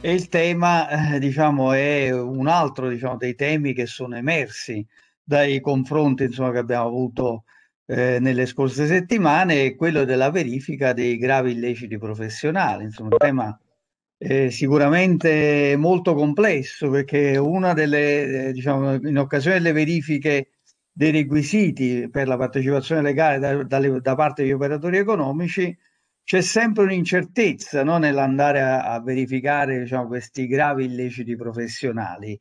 E il tema, eh, diciamo, è un altro diciamo, dei temi che sono emersi dai confronti insomma, che abbiamo avuto eh, nelle scorse settimane, è quello della verifica dei gravi illeciti professionali. Insomma, un tema eh, sicuramente molto complesso perché una delle, eh, diciamo, in occasione delle verifiche dei requisiti per la partecipazione legale da, da, da parte degli operatori economici, c'è sempre un'incertezza no, nell'andare a, a verificare diciamo, questi gravi illeciti professionali.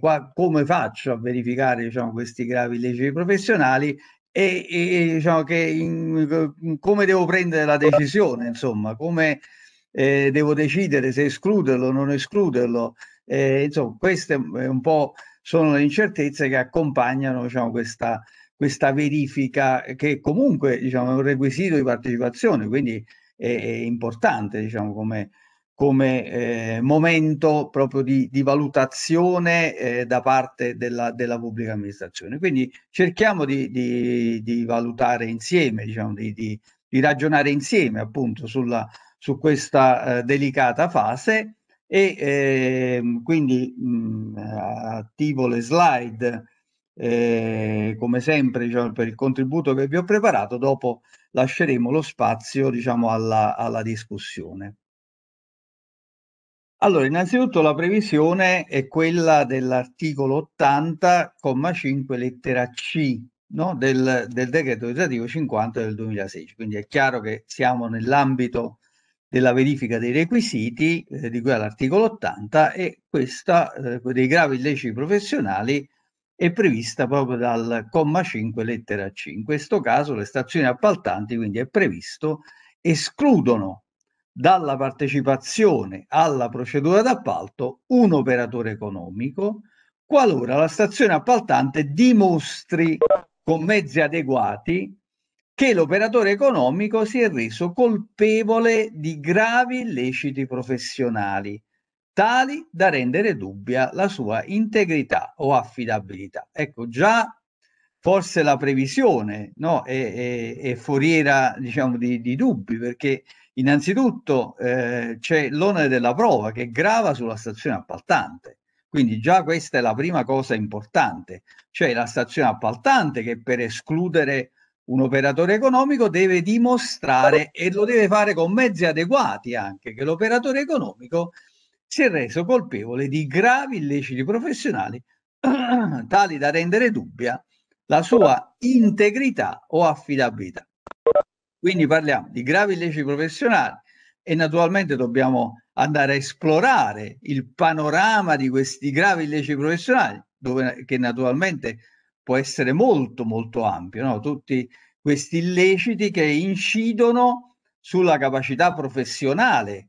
Qua, come faccio a verificare diciamo, questi gravi illeciti professionali e, e diciamo, in, come devo prendere la decisione, insomma, come eh, devo decidere se escluderlo o non escluderlo. Eh, insomma, queste eh, un po' sono le incertezze che accompagnano diciamo, questa questa verifica che comunque diciamo, è un requisito di partecipazione, quindi è, è importante diciamo, come, come eh, momento proprio di, di valutazione eh, da parte della, della, pubblica amministrazione. Quindi cerchiamo di, di, di valutare insieme, diciamo, di, ragionare insieme appunto sulla, su questa eh, delicata fase e ehm, quindi mh, mm, attivo le slide eh, come sempre diciamo, per il contributo che vi ho preparato, dopo lasceremo lo spazio diciamo, alla, alla discussione. Allora, innanzitutto la previsione è quella dell'articolo 80,5 lettera C no? del, del decreto legislativo 50 del 2016, quindi è chiaro che siamo nell'ambito della verifica dei requisiti eh, di cui all'articolo 80 e questa eh, dei gravi illeciti professionali è prevista proprio dal comma 5 lettera C. In questo caso le stazioni appaltanti, quindi è previsto, escludono dalla partecipazione alla procedura d'appalto un operatore economico qualora la stazione appaltante dimostri con mezzi adeguati che l'operatore economico si è reso colpevole di gravi illeciti professionali tali da rendere dubbia la sua integrità o affidabilità. Ecco, già forse la previsione no, è, è, è, foriera diciamo, di, di, dubbi, perché innanzitutto eh, c'è l'onere della prova che grava sulla stazione appaltante. Quindi già questa è la prima cosa importante, cioè la stazione appaltante che per escludere un operatore economico deve dimostrare e lo deve fare con mezzi adeguati anche che l'operatore economico si è reso colpevole di gravi illeciti professionali tali da rendere dubbia la sua integrità o affidabilità. Quindi parliamo di gravi illeciti professionali e naturalmente dobbiamo andare a esplorare il panorama di questi gravi illeciti professionali, dove, che naturalmente può essere molto molto ampio, no? tutti questi illeciti che incidono sulla capacità professionale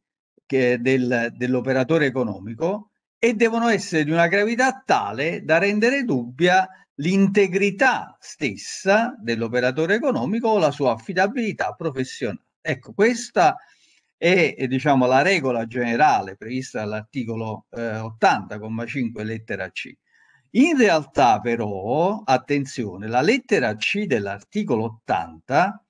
del, dell'operatore economico e devono essere di una gravità tale da rendere dubbia l'integrità stessa dell'operatore economico o la sua affidabilità professionale. Ecco, questa è, è diciamo, la regola generale prevista dall'articolo eh, 80,5 lettera C. In realtà però, attenzione, la lettera C dell'articolo 80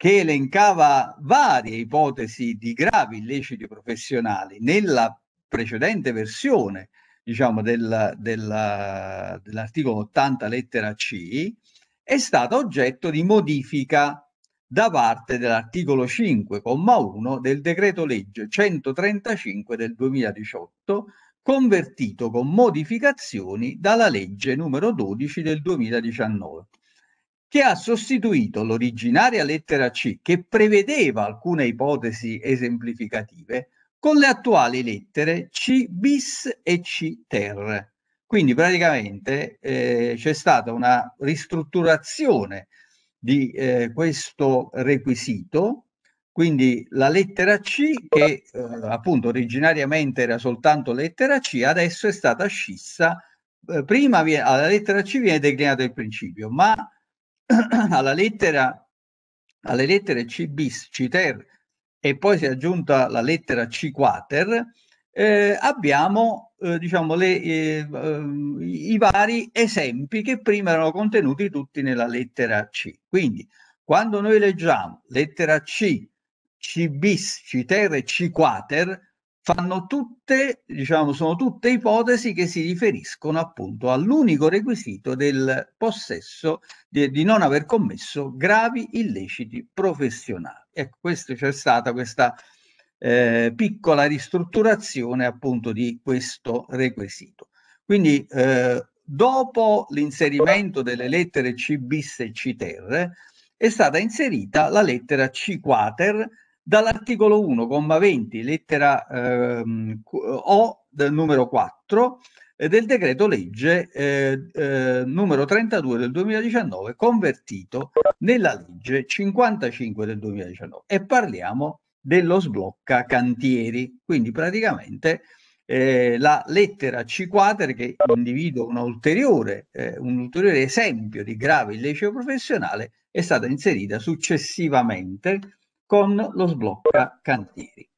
che elencava varie ipotesi di gravi illeciti professionali nella precedente versione diciamo, del, del, dell'articolo 80 lettera C, è stata oggetto di modifica da parte dell'articolo 5,1 del decreto legge 135 del 2018, convertito con modificazioni dalla legge numero 12 del 2019 che ha sostituito l'originaria lettera C, che prevedeva alcune ipotesi esemplificative, con le attuali lettere C bis e C ter. Quindi praticamente eh, c'è stata una ristrutturazione di eh, questo requisito, quindi la lettera C che eh, appunto originariamente era soltanto lettera C, adesso è stata scissa, eh, prima viene, alla lettera C viene declinato il principio, ma alla lettera, alle lettere C bis, C ter e poi si è aggiunta la lettera C quater, eh, abbiamo eh, diciamo, le, eh, eh, i vari esempi che prima erano contenuti tutti nella lettera C. Quindi quando noi leggiamo lettera C, C bis, C ter e C quater, fanno tutte, diciamo, sono tutte ipotesi che si riferiscono appunto all'unico requisito del possesso di, di non aver commesso gravi illeciti professionali. Ecco, questo c'è stata questa eh, piccola ristrutturazione appunto di questo requisito. Quindi eh, dopo l'inserimento delle lettere C bis e C ter è stata inserita la lettera C quater dall'articolo 1, comma 20, lettera ehm, O del numero 4 eh, del decreto legge eh, eh, numero 32 del 2019 convertito nella legge 55 del 2019 e parliamo dello sblocca cantieri, quindi praticamente eh, la lettera C quater che individua un ulteriore, eh, un ulteriore esempio di grave illecito professionale è stata inserita successivamente con lo sblocca cantieri.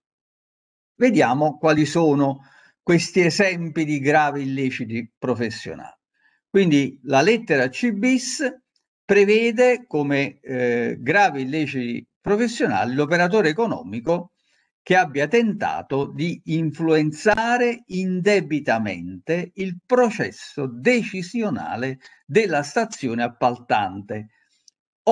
Vediamo quali sono questi esempi di gravi illeciti professionali. Quindi la lettera C bis prevede come eh, gravi illeciti professionali l'operatore economico che abbia tentato di influenzare indebitamente il processo decisionale della stazione appaltante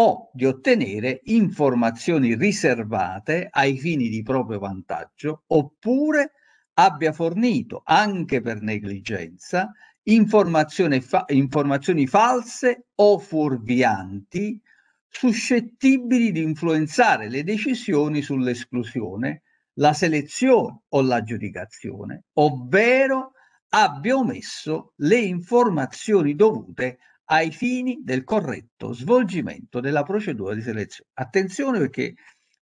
o di ottenere informazioni riservate ai fini di proprio vantaggio, oppure abbia fornito, anche per negligenza, informazioni, fa informazioni false o fuorvianti suscettibili di influenzare le decisioni sull'esclusione, la selezione o l'aggiudicazione, ovvero abbia omesso le informazioni dovute ai fini del corretto svolgimento della procedura di selezione. Attenzione perché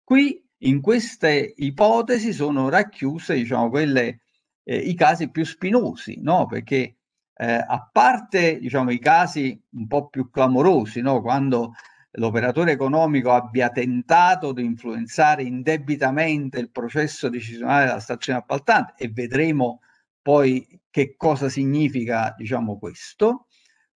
qui in queste ipotesi sono racchiuse diciamo, quelle, eh, i casi più spinosi, no? perché eh, a parte diciamo, i casi un po' più clamorosi, no? quando l'operatore economico abbia tentato di influenzare indebitamente il processo decisionale della stazione appaltante e vedremo poi che cosa significa diciamo, questo,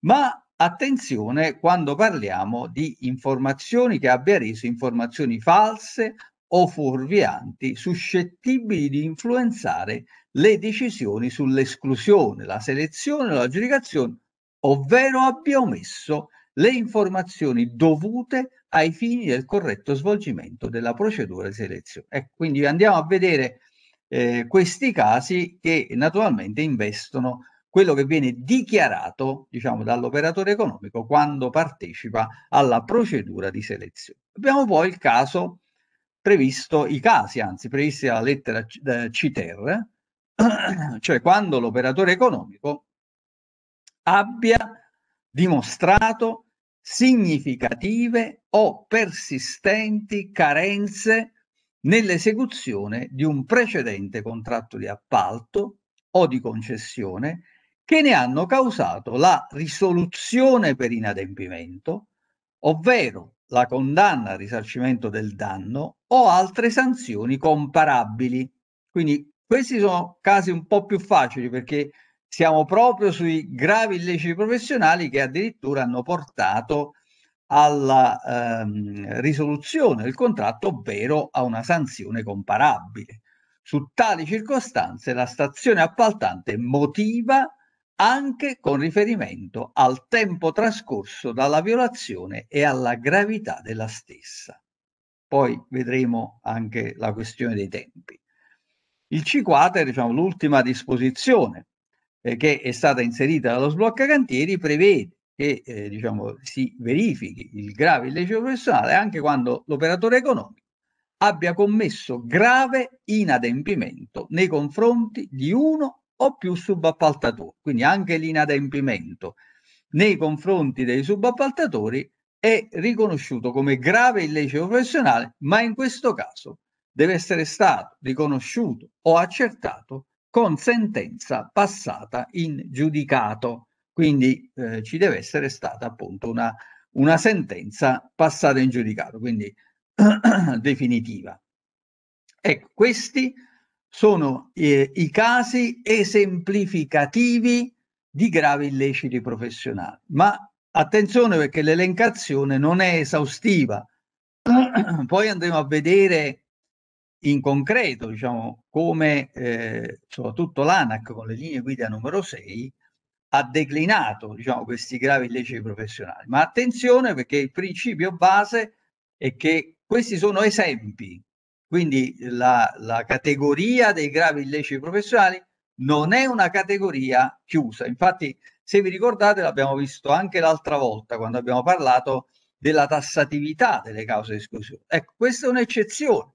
ma attenzione quando parliamo di informazioni che abbia reso informazioni false o fuorvianti suscettibili di influenzare le decisioni sull'esclusione, la selezione o l'aggiudicazione, ovvero abbia omesso le informazioni dovute ai fini del corretto svolgimento della procedura di selezione. Ecco, quindi andiamo a vedere eh, questi casi che naturalmente investono quello che viene dichiarato diciamo, dall'operatore economico quando partecipa alla procedura di selezione. Abbiamo poi il caso previsto, i casi anzi previsti dalla lettera CITER, eh, cioè quando l'operatore economico abbia dimostrato significative o persistenti carenze nell'esecuzione di un precedente contratto di appalto o di concessione che ne hanno causato la risoluzione per inadempimento, ovvero la condanna al risarcimento del danno o altre sanzioni comparabili. Quindi questi sono casi un po' più facili perché siamo proprio sui gravi illeciti professionali che addirittura hanno portato alla ehm, risoluzione del contratto, ovvero a una sanzione comparabile. Su tali circostanze la stazione appaltante motiva anche con riferimento al tempo trascorso dalla violazione e alla gravità della stessa. Poi vedremo anche la questione dei tempi. Il C4 è diciamo, l'ultima disposizione eh, che è stata inserita dallo sblocca cantieri, prevede che eh, diciamo, si verifichi il grave illecito professionale anche quando l'operatore economico abbia commesso grave inadempimento nei confronti di uno o più subappaltatori, quindi anche l'inadempimento nei confronti dei subappaltatori è riconosciuto come grave illecito professionale, ma in questo caso deve essere stato riconosciuto o accertato con sentenza passata in giudicato. Quindi eh, ci deve essere stata appunto una, una sentenza passata in giudicato, quindi definitiva. Ecco, questi sono eh, i casi esemplificativi di gravi illeciti professionali. Ma attenzione perché l'elencazione non è esaustiva. Poi andremo a vedere in concreto, diciamo, come eh, soprattutto l'ANAC con le linee guida numero 6 ha declinato diciamo, questi gravi illeciti professionali. Ma attenzione perché il principio base è che questi sono esempi, quindi la, la categoria dei gravi illeciti professionali non è una categoria chiusa. Infatti, se vi ricordate, l'abbiamo visto anche l'altra volta quando abbiamo parlato della tassatività delle cause di esclusione. Ecco, questa è un'eccezione.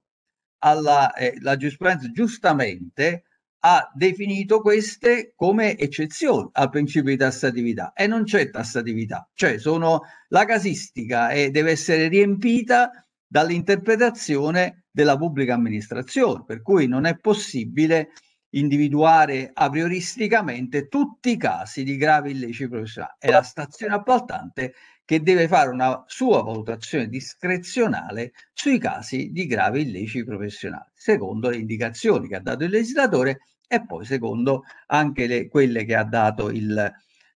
Alla, eh, la giurisprudenza giustamente ha definito queste come eccezioni al principio di tassatività e non c'è tassatività, cioè sono la casistica e deve essere riempita dall'interpretazione della pubblica amministrazione, per cui non è possibile individuare a prioristicamente tutti i casi di gravi illeciti professionali. È la stazione appaltante che deve fare una sua valutazione discrezionale sui casi di gravi illeciti professionali, secondo le indicazioni che ha dato il legislatore e poi secondo anche le, quelle che ha dato il,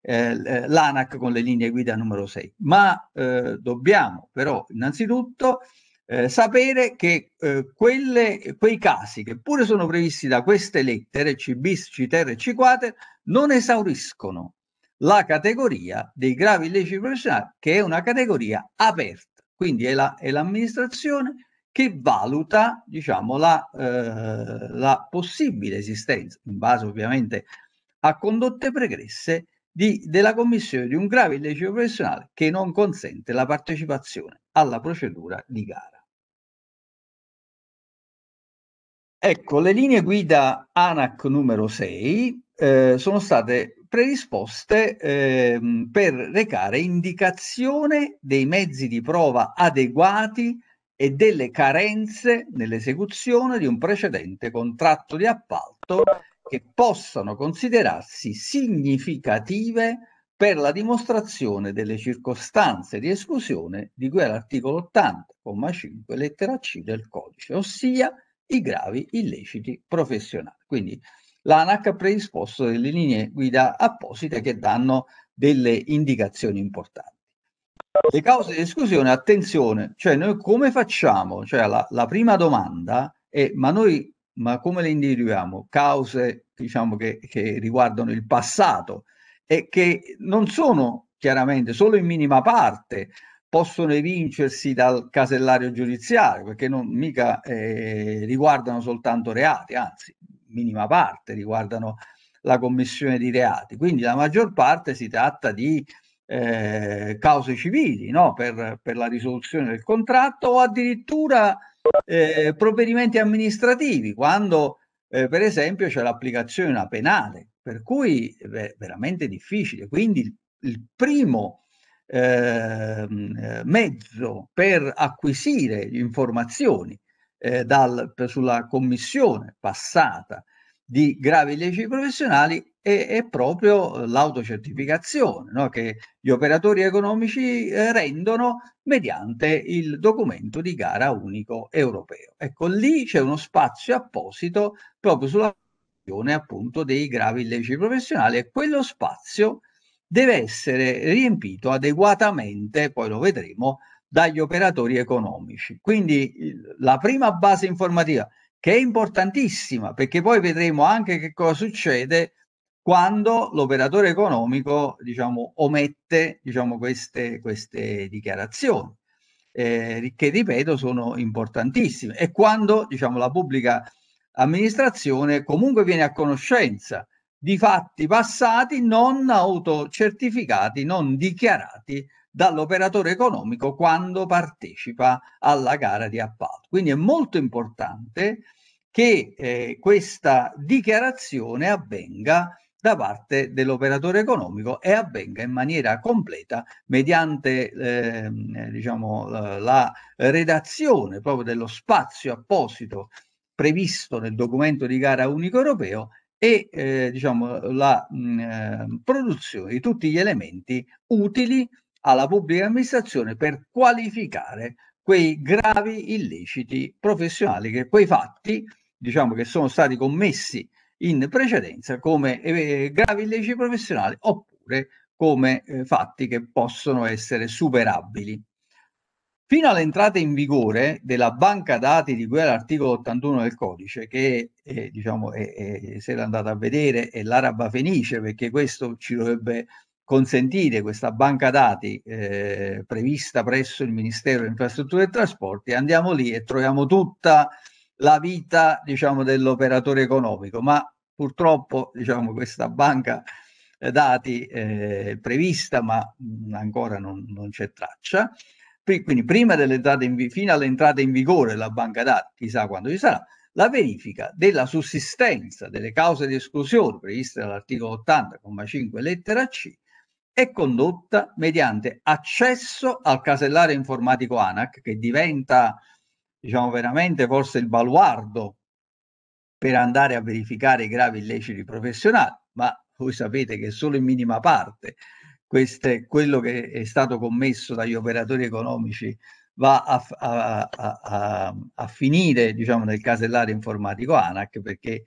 eh, eh l'ANAC con le linee guida numero 6. Ma eh, dobbiamo però innanzitutto eh, sapere che eh, quelle, quei casi che pure sono previsti da queste lettere C bis, C ter e C quater non esauriscono la categoria dei gravi illeciti professionali che è una categoria aperta, quindi è, la, è l'amministrazione che valuta diciamo, la, eh, la possibile esistenza, in base ovviamente a condotte pregresse, di, della commissione di un grave illecito professionale che non consente la partecipazione alla procedura di gara. Ecco, le linee guida ANAC numero 6 eh, sono state predisposte eh, per recare indicazione dei mezzi di prova adeguati e delle carenze nell'esecuzione di un precedente contratto di appalto che possano considerarsi significative per la dimostrazione delle circostanze di esclusione di cui all'articolo 80,5 lettera C del codice, ossia i gravi illeciti professionali. Quindi l'ANAC ha predisposto delle linee guida apposite che danno delle indicazioni importanti. Le cause di esclusione, attenzione, cioè noi come facciamo? Cioè la, la prima domanda è ma noi ma come le individuiamo? Cause diciamo, che, che riguardano il passato e che non sono chiaramente solo in minima parte possono evincersi dal casellario giudiziario, perché non mica eh, riguardano soltanto reati, anzi, minima parte riguardano la commissione di reati. Quindi la maggior parte si tratta di eh, cause civili no? per, per, la risoluzione del contratto o addirittura eh, provvedimenti amministrativi, quando eh, per esempio c'è l'applicazione di una penale, per cui è veramente difficile. Quindi il, il primo Ehm, eh, mezzo per acquisire informazioni eh, dal, sulla commissione passata di gravi illeciti professionali è, è proprio l'autocertificazione no? che gli operatori economici eh, rendono mediante il documento di gara unico europeo. Ecco, lì c'è uno spazio apposito proprio sulla questione appunto dei gravi illeciti professionali e quello spazio deve essere riempito adeguatamente, poi lo vedremo, dagli operatori economici. Quindi la prima base informativa, che è importantissima, perché poi vedremo anche che cosa succede quando l'operatore economico diciamo, omette diciamo, queste, queste dichiarazioni, eh, che ripeto sono importantissime, e quando diciamo, la pubblica amministrazione comunque viene a conoscenza di fatti passati non autocertificati, non dichiarati dall'operatore economico quando partecipa alla gara di appalto. Quindi è molto importante che eh, questa dichiarazione avvenga da parte dell'operatore economico e avvenga in maniera completa mediante eh, diciamo, la redazione proprio dello spazio apposito previsto nel documento di gara unico europeo e eh, diciamo, la mh, mm, ehm, produzione di tutti gli elementi utili alla pubblica amministrazione per qualificare quei gravi illeciti professionali, che quei fatti diciamo, che sono stati commessi in precedenza come eh, gravi illeciti professionali oppure come eh, fatti che possono essere superabili. Fino all'entrata in vigore della banca dati di cui è l'articolo 81 del codice, che eh, diciamo, eh, eh, se l'andate a vedere è l'araba fenice, perché questo ci dovrebbe consentire questa banca dati eh, prevista presso il Ministero delle Infrastrutture e Trasporti, andiamo lì e troviamo tutta la vita diciamo, dell'operatore economico, ma purtroppo diciamo, questa banca eh, dati eh, prevista, ma mh, mm, ancora non, non c'è traccia quindi prima dell'entrata in, fino all'entrata in vigore della banca dati, chissà quando ci sarà, la verifica della sussistenza delle cause di esclusione previste dall'articolo 80,5 lettera C è condotta mediante accesso al casellario informatico ANAC che diventa diciamo veramente forse il baluardo per andare a verificare i gravi illeciti professionali, ma voi sapete che solo in minima parte questo è quello che è stato commesso dagli operatori economici va a, a, a, a finire diciamo, nel casellario informatico ANAC perché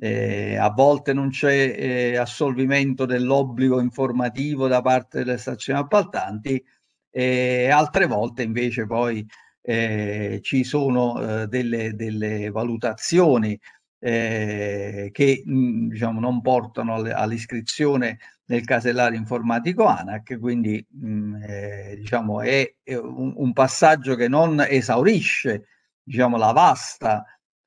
eh, a volte non c'è eh, assolvimento dell'obbligo informativo da parte delle stazioni appaltanti e altre volte invece poi eh, ci sono eh, delle, delle, valutazioni eh, che mh, mm, diciamo, non portano all'iscrizione nel casellario informatico ANAC, quindi mh, eh, diciamo è, è un, un, passaggio che non esaurisce diciamo, la vasta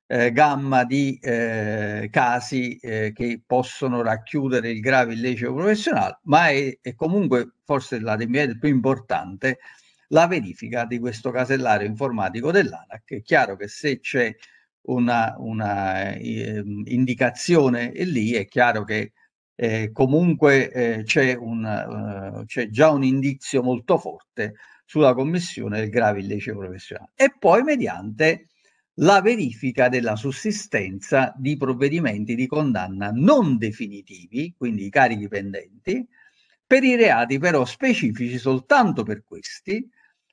eh, gamma di eh, casi eh, che possono racchiudere il grave illecito professionale, ma è, è comunque forse la del più importante la verifica di questo casellario informatico dell'ANAC. È chiaro che se c'è una, una eh, indicazione lì è chiaro che eh, comunque eh, c'è, un, uh, c'è già un indizio molto forte sulla commissione del grave illecito professionale e poi mediante la verifica della sussistenza di provvedimenti di condanna non definitivi, quindi i carichi pendenti, per i reati però specifici soltanto per questi,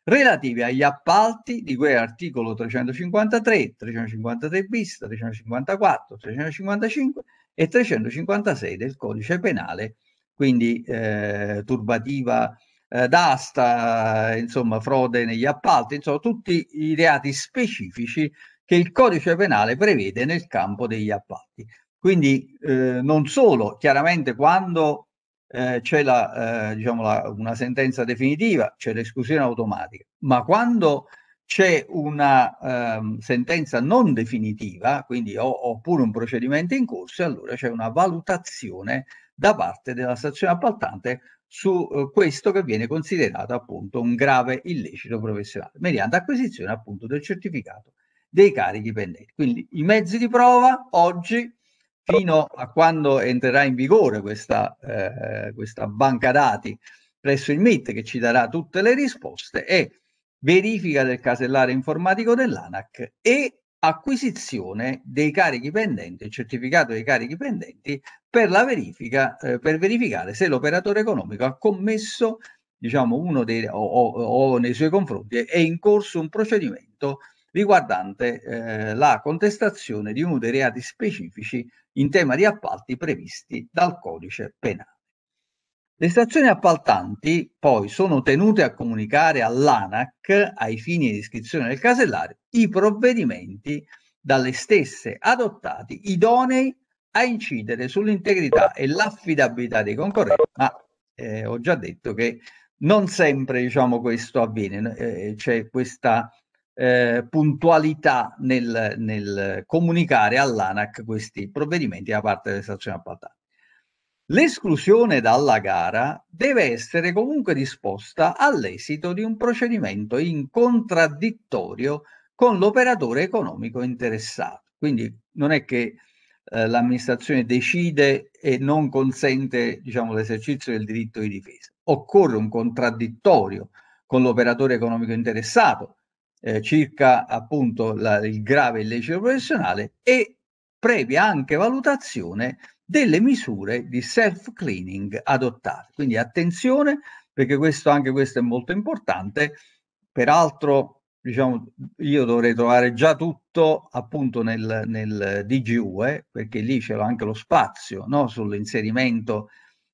relativi agli appalti di cui articolo 353, 353 bis, 354, 355 e 356 del codice penale, quindi eh, turbativa eh, d'asta, insomma frode negli appalti, insomma tutti i reati specifici che il codice penale prevede nel campo degli appalti. Quindi eh, non solo, chiaramente quando eh, c'è la, eh, diciamo la, una sentenza definitiva, c'è l'esclusione automatica, ma quando c'è una eh, sentenza non definitiva, quindi o, oppure un procedimento in corso, e allora c'è una valutazione da parte della stazione appaltante su eh, questo che viene considerato appunto un grave illecito professionale, mediante acquisizione appunto del certificato dei carichi pendenti. Quindi i mezzi di prova oggi, fino a quando entrerà in vigore questa, eh, questa banca dati presso il MIT che ci darà tutte le risposte, è verifica del casellare informatico dell'ANAC e acquisizione dei carichi pendenti, il certificato dei carichi pendenti per la verifica, eh, per verificare se l'operatore economico ha commesso, diciamo, uno dei, o, o, o nei suoi confronti è in corso un procedimento riguardante eh, la contestazione di uno dei reati specifici in tema di appalti previsti dal codice penale. Le stazioni appaltanti poi sono tenute a comunicare all'ANAC, ai fini di iscrizione del casellario, i provvedimenti dalle stesse adottati idonei a incidere sull'integrità e l'affidabilità dei concorrenti, ma eh, ho già detto che non sempre diciamo, questo avviene, eh, c'è questa eh, puntualità nel, nel comunicare all'ANAC questi provvedimenti da parte delle stazioni appaltanti. L'esclusione dalla gara deve essere comunque disposta all'esito di un procedimento in contraddittorio con l'operatore economico interessato. Quindi non è che eh, l'amministrazione decide e non consente diciamo, l'esercizio del diritto di difesa. Occorre un contraddittorio con l'operatore economico interessato eh, circa appunto la, il grave illecito professionale e previa anche valutazione delle misure di self-cleaning adottate. Quindi attenzione perché questo, anche questo è molto importante. Peraltro, diciamo, io dovrei trovare già tutto appunto nel, nel DGUE, eh, perché lì c'è anche lo spazio no? sull'inserimento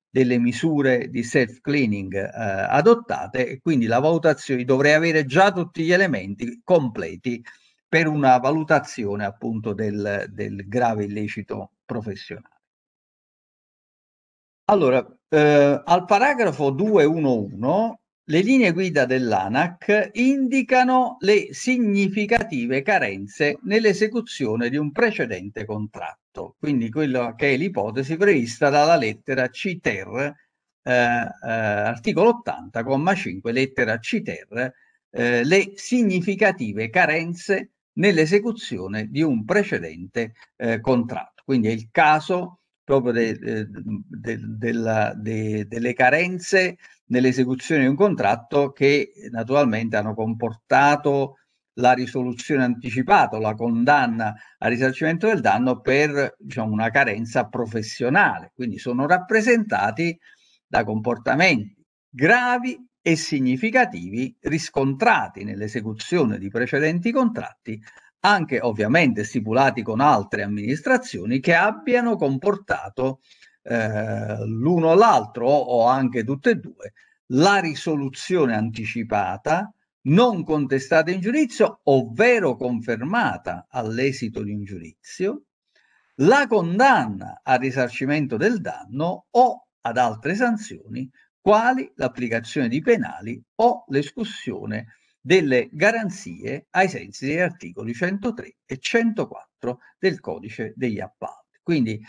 delle misure di self-cleaning eh, adottate e quindi la valutazione dovrei avere già tutti gli elementi completi per una valutazione appunto del, del grave illecito professionale. Allora, eh, al paragrafo 211 le linee guida dell'ANAC indicano le significative carenze nell'esecuzione di un precedente contratto, quindi quella che è l'ipotesi prevista dalla lettera CTER, eh, eh, articolo 80,5, lettera CTER, eh, le significative carenze nell'esecuzione di un precedente eh, contratto. Quindi è il caso proprio de, de, della, de, delle carenze nell'esecuzione di un contratto che naturalmente hanno comportato la risoluzione anticipata, la condanna al risarcimento del danno per diciamo, una carenza professionale. Quindi sono rappresentati da comportamenti gravi e significativi riscontrati nell'esecuzione di precedenti contratti anche ovviamente stipulati con altre amministrazioni che abbiano comportato eh, l'uno o l'altro o, anche tutte e due la risoluzione anticipata non contestata in giudizio, ovvero confermata all'esito di un giudizio, la condanna al risarcimento del danno o ad altre sanzioni, quali l'applicazione di penali o l'escussione delle garanzie ai sensi degli articoli 103 e 104 del codice degli appalti. Quindi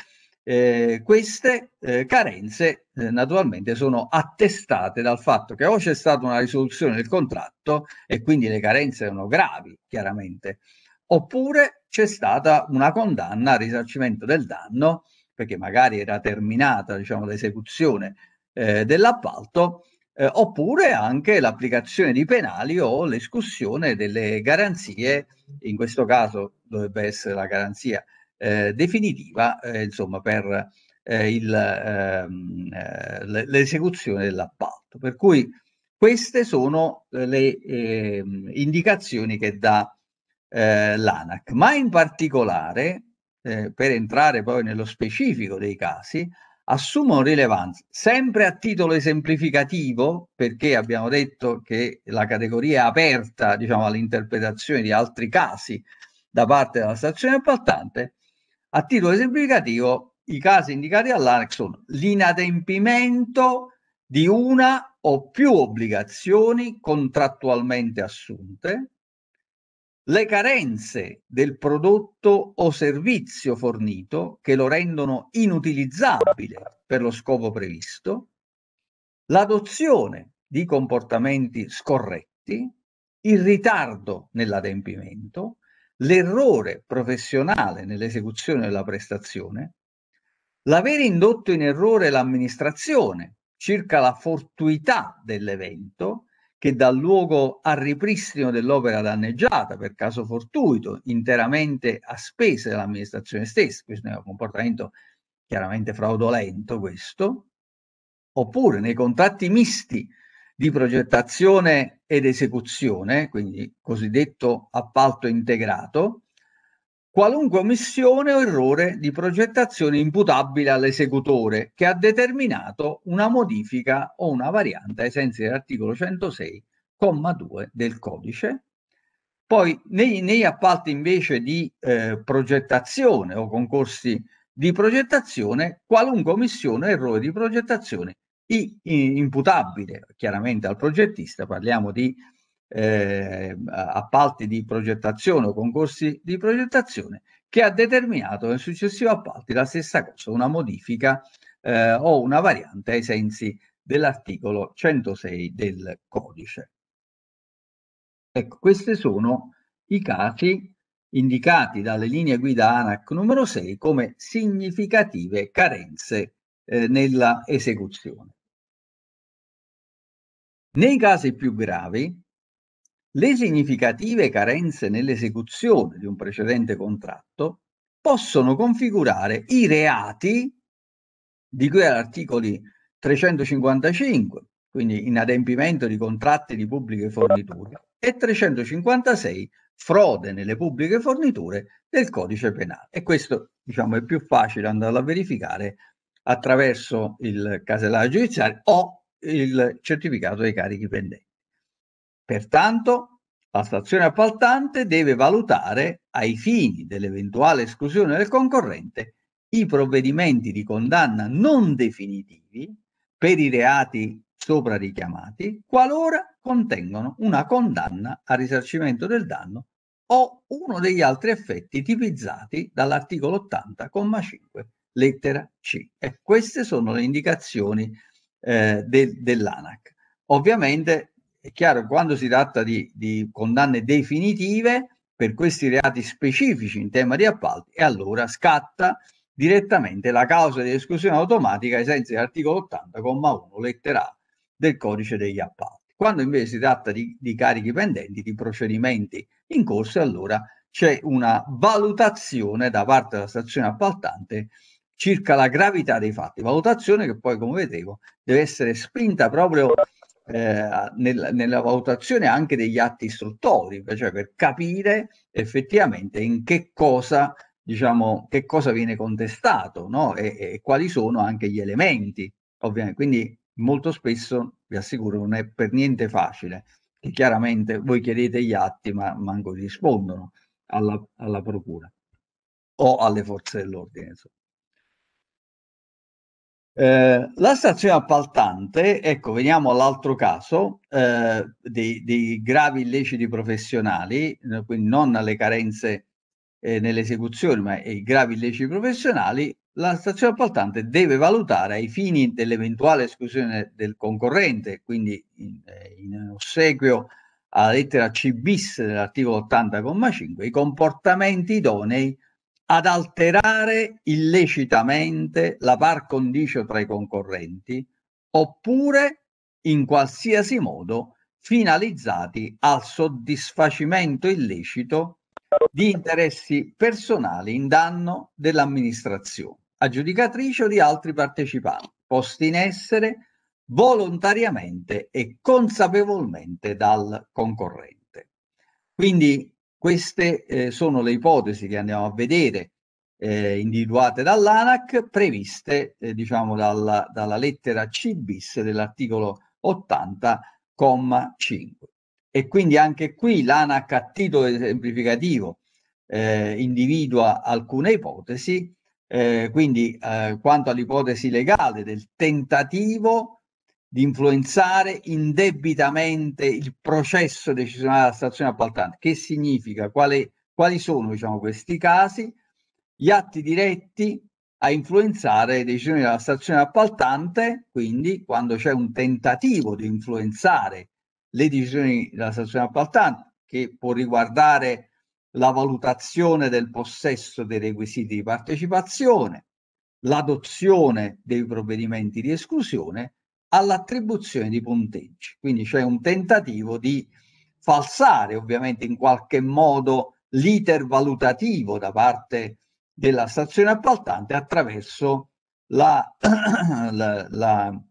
eh, queste eh, carenze eh, naturalmente sono attestate dal fatto che o c'è stata una risoluzione del contratto e quindi le carenze erano gravi chiaramente, oppure c'è stata una condanna a risarcimento del danno perché magari era terminata diciamo, l'esecuzione eh, dell'appalto eh, oppure anche l'applicazione di penali o l'escussione delle garanzie, in questo caso dovrebbe essere la garanzia eh, definitiva, eh, insomma, per eh, il, ehm, eh, l'esecuzione dell'appalto. Per cui queste sono eh, le ehm, indicazioni che dà l'ANAC, ma in particolare, per entrare poi nello specifico dei casi, assumono rilevanza sempre a titolo esemplificativo perché abbiamo detto che la categoria è aperta diciamo, all'interpretazione di altri casi da parte della stazione appaltante a titolo esemplificativo i casi indicati all'anex sono l'inadempimento di una o più obbligazioni contrattualmente assunte le carenze del prodotto o servizio fornito che lo rendono inutilizzabile per lo scopo previsto, l'adozione di comportamenti scorretti, il ritardo nell'adempimento, l'errore professionale nell'esecuzione della prestazione, l'aver indotto in errore l'amministrazione circa la fortuità dell'evento, che dà luogo al ripristino dell'opera danneggiata per caso fortuito, interamente a spese dell'amministrazione stessa, questo è un comportamento chiaramente fraudolento questo, oppure nei contratti misti di progettazione ed esecuzione, quindi cosiddetto appalto integrato, qualunque omissione o errore di progettazione imputabile all'esecutore che ha determinato una modifica o una variante ai sensi dell'articolo 106, comma 2 del codice. Poi nei, negli, appalti invece di eh, progettazione o concorsi di progettazione, qualunque omissione o errore di progettazione imputabile chiaramente al progettista, parliamo di eh, appalti di progettazione o concorsi di progettazione che ha determinato nel successivo appalto la stessa cosa, una modifica eh, o una variante ai sensi dell'articolo 106 del codice. Ecco, questi sono i casi indicati dalle linee guida ANAC numero 6 come significative carenze eh, nella esecuzione. Nei casi più gravi, le significative carenze nell'esecuzione di un precedente contratto possono configurare i reati di cui agli articoli 355, quindi inadempimento di contratti di pubbliche forniture, e 356, frode nelle pubbliche forniture del codice penale. E questo diciamo, è più facile andarlo a verificare attraverso il casellario giudiziario o il certificato dei carichi pendenti. Pertanto, la stazione appaltante deve valutare, ai fini dell'eventuale esclusione del concorrente, i provvedimenti di condanna non definitivi per i reati sopra richiamati, qualora contengono una condanna a risarcimento del danno o uno degli altri effetti tipizzati dall'articolo 80,5 lettera C. E queste sono le indicazioni eh, de- dell'ANAC. Ovviamente è chiaro, quando si tratta di, di condanne definitive per questi reati specifici in tema di appalti, e allora scatta direttamente la causa di esclusione automatica ai sensi dell'articolo 80, comma 1, lettera del codice degli appalti. Quando invece si tratta di, di carichi pendenti, di procedimenti in corso, allora c'è una valutazione da parte della stazione appaltante circa la gravità dei fatti, valutazione che poi, come vedremo deve essere spinta proprio eh, nel, nella valutazione anche degli atti istruttori, cioè per capire effettivamente in che cosa, diciamo, che cosa viene contestato no? e, e, quali sono anche gli elementi. Ovviamente. Quindi molto spesso, vi assicuro, non è per niente facile, che chiaramente voi chiedete gli atti ma manco rispondono alla, alla procura o alle forze dell'ordine. Insomma. Eh, la stazione appaltante, ecco, veniamo all'altro caso eh, dei, dei, gravi illeciti professionali, eh, quindi non alle carenze eh, nell'esecuzione, ma ai gravi illeciti professionali, la stazione appaltante deve valutare ai fini dell'eventuale esclusione del concorrente, quindi in, eh, in ossequio alla lettera C bis dell'articolo 80,5, i comportamenti idonei ad alterare illecitamente la par condicio tra i concorrenti oppure in qualsiasi modo finalizzati al soddisfacimento illecito di interessi personali in danno dell'amministrazione aggiudicatrice o di altri partecipanti posti in essere volontariamente e consapevolmente dal concorrente. Quindi queste eh, sono le ipotesi che andiamo a vedere eh, individuate dall'ANAC, previste eh, diciamo dalla, dalla lettera C bis dell'articolo 80,5. E quindi anche qui l'ANAC a titolo esemplificativo eh, individua alcune ipotesi, eh, quindi eh, quanto all'ipotesi legale del tentativo di influenzare indebitamente il processo decisionale della stazione appaltante. Che significa? Quali, quali sono diciamo, questi casi? Gli atti diretti a influenzare le decisioni della stazione appaltante, quindi quando c'è un tentativo di influenzare le decisioni della stazione appaltante, che può riguardare la valutazione del possesso dei requisiti di partecipazione, l'adozione dei provvedimenti di esclusione all'attribuzione di punteggi. Quindi c'è un tentativo di falsare ovviamente in qualche modo l'iter valutativo da parte della stazione appaltante attraverso la, la, la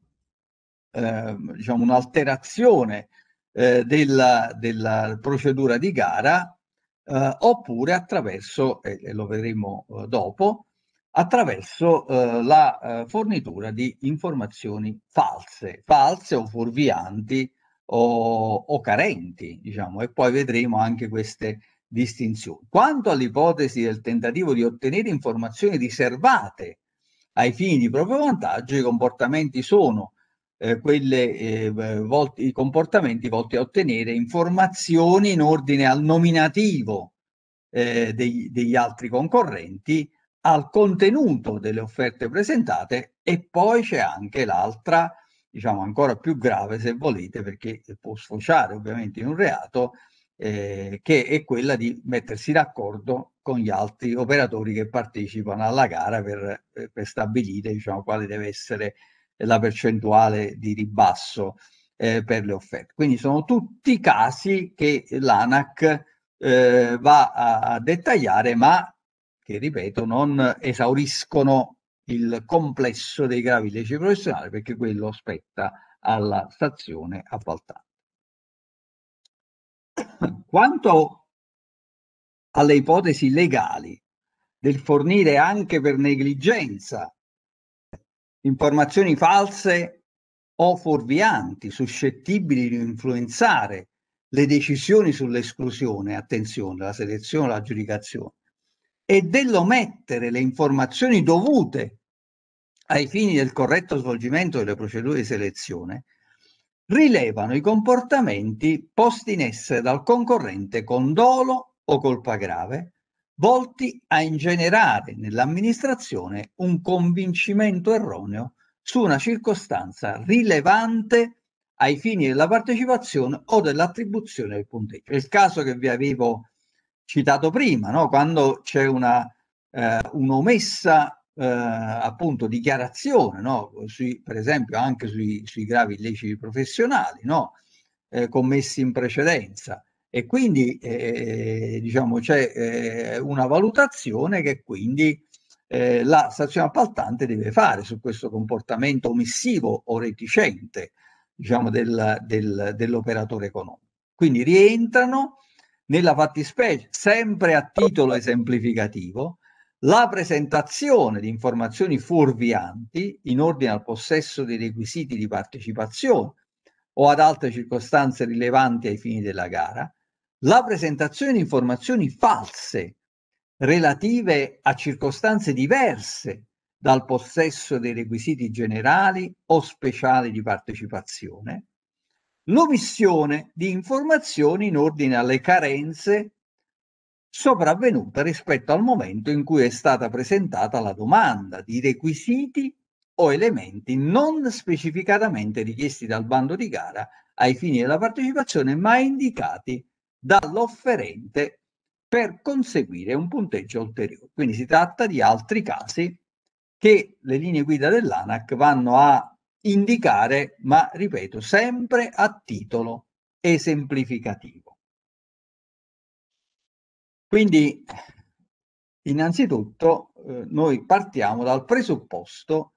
eh, diciamo un'alterazione eh, della, della, procedura di gara eh, oppure attraverso, e lo vedremo eh, dopo, attraverso eh, la eh, fornitura di informazioni false, false o fuorvianti o, o, carenti, diciamo, e poi vedremo anche queste distinzioni. Quanto all'ipotesi del tentativo di ottenere informazioni riservate ai fini di proprio vantaggio, i comportamenti sono eh, quelle, eh, volti, i comportamenti volti a ottenere informazioni in ordine al nominativo eh, degli, degli altri concorrenti al contenuto delle offerte presentate e poi c'è anche l'altra, diciamo ancora più grave se volete, perché può sfociare ovviamente in un reato, eh, che è quella di mettersi d'accordo con gli altri operatori che partecipano alla gara per, eh, per stabilire diciamo, quale deve essere la percentuale di ribasso eh, per le offerte. Quindi sono tutti casi che l'ANAC eh, va a, a dettagliare, ma che, ripeto, non esauriscono il complesso dei gravi illeciti professionali perché quello spetta alla stazione appaltante. Quanto alle ipotesi legali del fornire anche per negligenza informazioni false o fuorvianti suscettibili di influenzare le decisioni sull'esclusione, attenzione, la selezione, l'aggiudicazione, e dell'omettere le informazioni dovute ai fini del corretto svolgimento delle procedure di selezione, rilevano i comportamenti posti in essere dal concorrente con dolo o colpa grave, volti a ingenerare nell'amministrazione un convincimento erroneo su una circostanza rilevante ai fini della partecipazione o dell'attribuzione del punteggio. Il caso che vi avevo citato prima, no? quando c'è una, eh, un'omessa eh, appunto dichiarazione, no? Sui, per esempio anche sui, sui gravi illeciti professionali no? eh, commessi in precedenza. E quindi eh, diciamo, c'è eh, una valutazione che quindi eh, la stazione appaltante deve fare su questo comportamento omissivo o reticente diciamo, del, del, dell'operatore economico. Quindi rientrano nella fattispecie, sempre a titolo esemplificativo, la presentazione di informazioni fuorvianti in ordine al possesso dei requisiti di partecipazione o ad altre circostanze rilevanti ai fini della gara, la presentazione di informazioni false relative a circostanze diverse dal possesso dei requisiti generali o speciali di partecipazione, l'omissione di informazioni in ordine alle carenze sopravvenute rispetto al momento in cui è stata presentata la domanda di requisiti o elementi non specificatamente richiesti dal bando di gara ai fini della partecipazione, ma indicati dall'offerente per conseguire un punteggio ulteriore. Quindi si tratta di altri casi che le linee guida dell'ANAC vanno a indicare, ma ripeto, sempre a titolo esemplificativo. Quindi, innanzitutto, eh, noi partiamo dal presupposto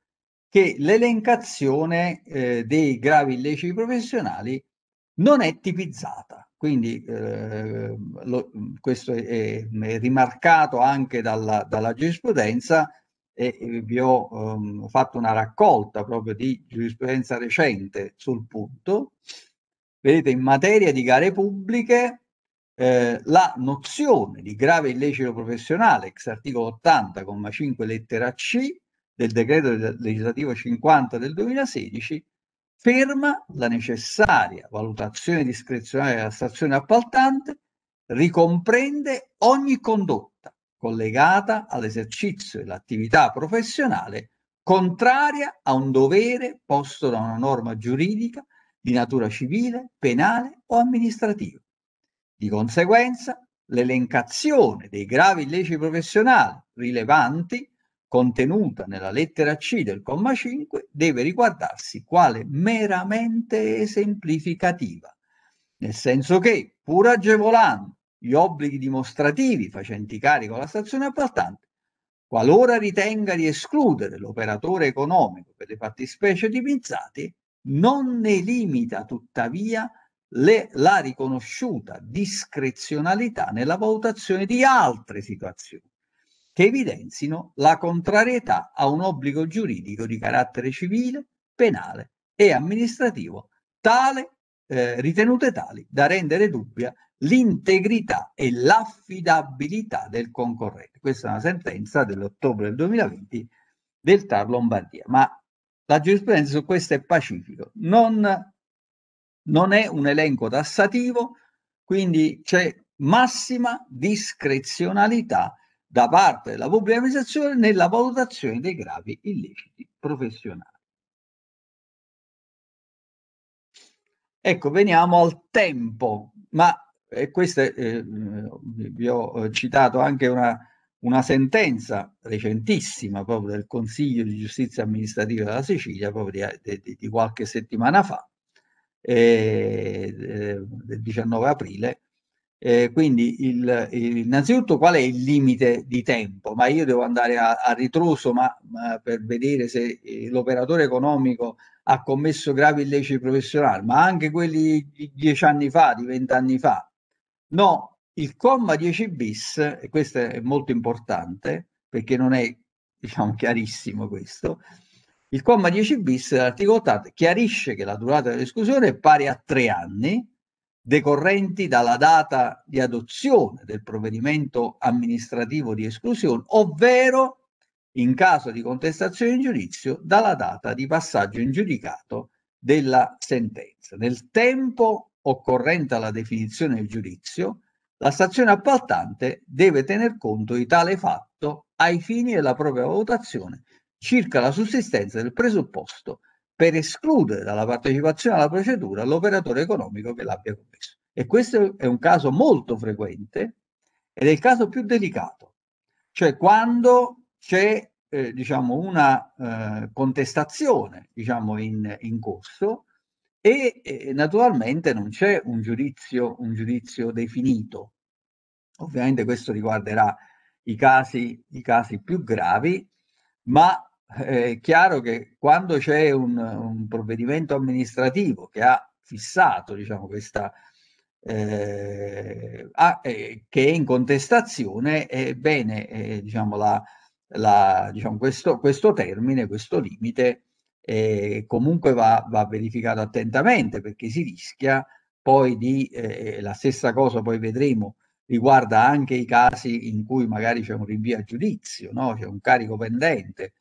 che l'elencazione eh, dei gravi illeciti professionali non è tipizzata. Quindi eh, lo, questo è, è, rimarcato anche dalla, dalla, giurisprudenza e vi ho um, fatto una raccolta proprio di giurisprudenza recente sul punto. Vedete, in materia di gare pubbliche, eh, la nozione di grave illecito professionale, ex articolo 80, comma 5, lettera C, del decreto legislativo 50 del 2016, ferma la necessaria valutazione discrezionale della stazione appaltante, ricomprende ogni condotta collegata all'esercizio dell'attività professionale contraria a un dovere posto da una norma giuridica di natura civile, penale o amministrativa. Di conseguenza, l'elencazione dei gravi illeciti professionali rilevanti contenuta nella lettera C del comma 5 deve riguardarsi quale meramente esemplificativa, nel senso che, pur agevolando gli obblighi dimostrativi facenti carico alla stazione appaltante, qualora ritenga di escludere l'operatore economico per le fattispecie tipizzate, non ne limita tuttavia le, la riconosciuta discrezionalità nella valutazione di altre situazioni che evidenzino la contrarietà a un obbligo giuridico di carattere civile, penale e amministrativo, tale, eh, ritenute tali da rendere dubbia l'integrità e l'affidabilità del concorrente. Questa è una sentenza dell'ottobre del 2020 del TAR Lombardia, ma la giurisprudenza su questo è pacifica. Non, non è un elenco tassativo, quindi c'è massima discrezionalità da parte della pubblica amministrazione nella valutazione dei gravi illeciti professionali. Ecco, veniamo al tempo, ma e questa eh, vi ho eh, citato anche una, una sentenza recentissima proprio del Consiglio di Giustizia Amministrativa della Sicilia, proprio di, di, di qualche settimana fa, eh, eh del 19 aprile. Eh, quindi il, innanzitutto qual è il limite di tempo? Ma io devo andare a, a ritroso ma, ma per vedere se eh, l'operatore economico ha commesso gravi illeciti professionali, ma anche quelli di dieci anni fa, di vent'anni fa No, il comma 10 bis, e questo è molto importante perché non è diciamo, chiarissimo questo, il comma 10 bis dell'articolo 8 chiarisce che la durata dell'esclusione è pari a tre anni decorrenti dalla data di adozione del provvedimento amministrativo di esclusione, ovvero in caso di contestazione in giudizio dalla data di passaggio in giudicato della sentenza. Nel tempo occorrente alla definizione del giudizio, la stazione appaltante deve tener conto di tale fatto ai fini della propria valutazione circa la sussistenza del presupposto per escludere dalla partecipazione alla procedura l'operatore economico che l'abbia commesso. E questo è un caso molto frequente ed è il caso più delicato, cioè quando c'è eh, diciamo una eh, contestazione diciamo in, in corso e, e naturalmente non c'è un giudizio, un giudizio definito. Ovviamente questo riguarderà i casi, i casi più gravi, ma eh, è chiaro che quando c'è un, un provvedimento amministrativo che ha fissato diciamo, questa, eh, a, eh, che è in contestazione, ebbene eh, diciamo la, la, diciamo questo, questo, termine, questo limite eh, comunque va, va, verificato attentamente perché si rischia poi di, eh, eh, la stessa cosa poi vedremo, riguarda anche i casi in cui magari c'è un rinvio a giudizio, no? c'è un carico pendente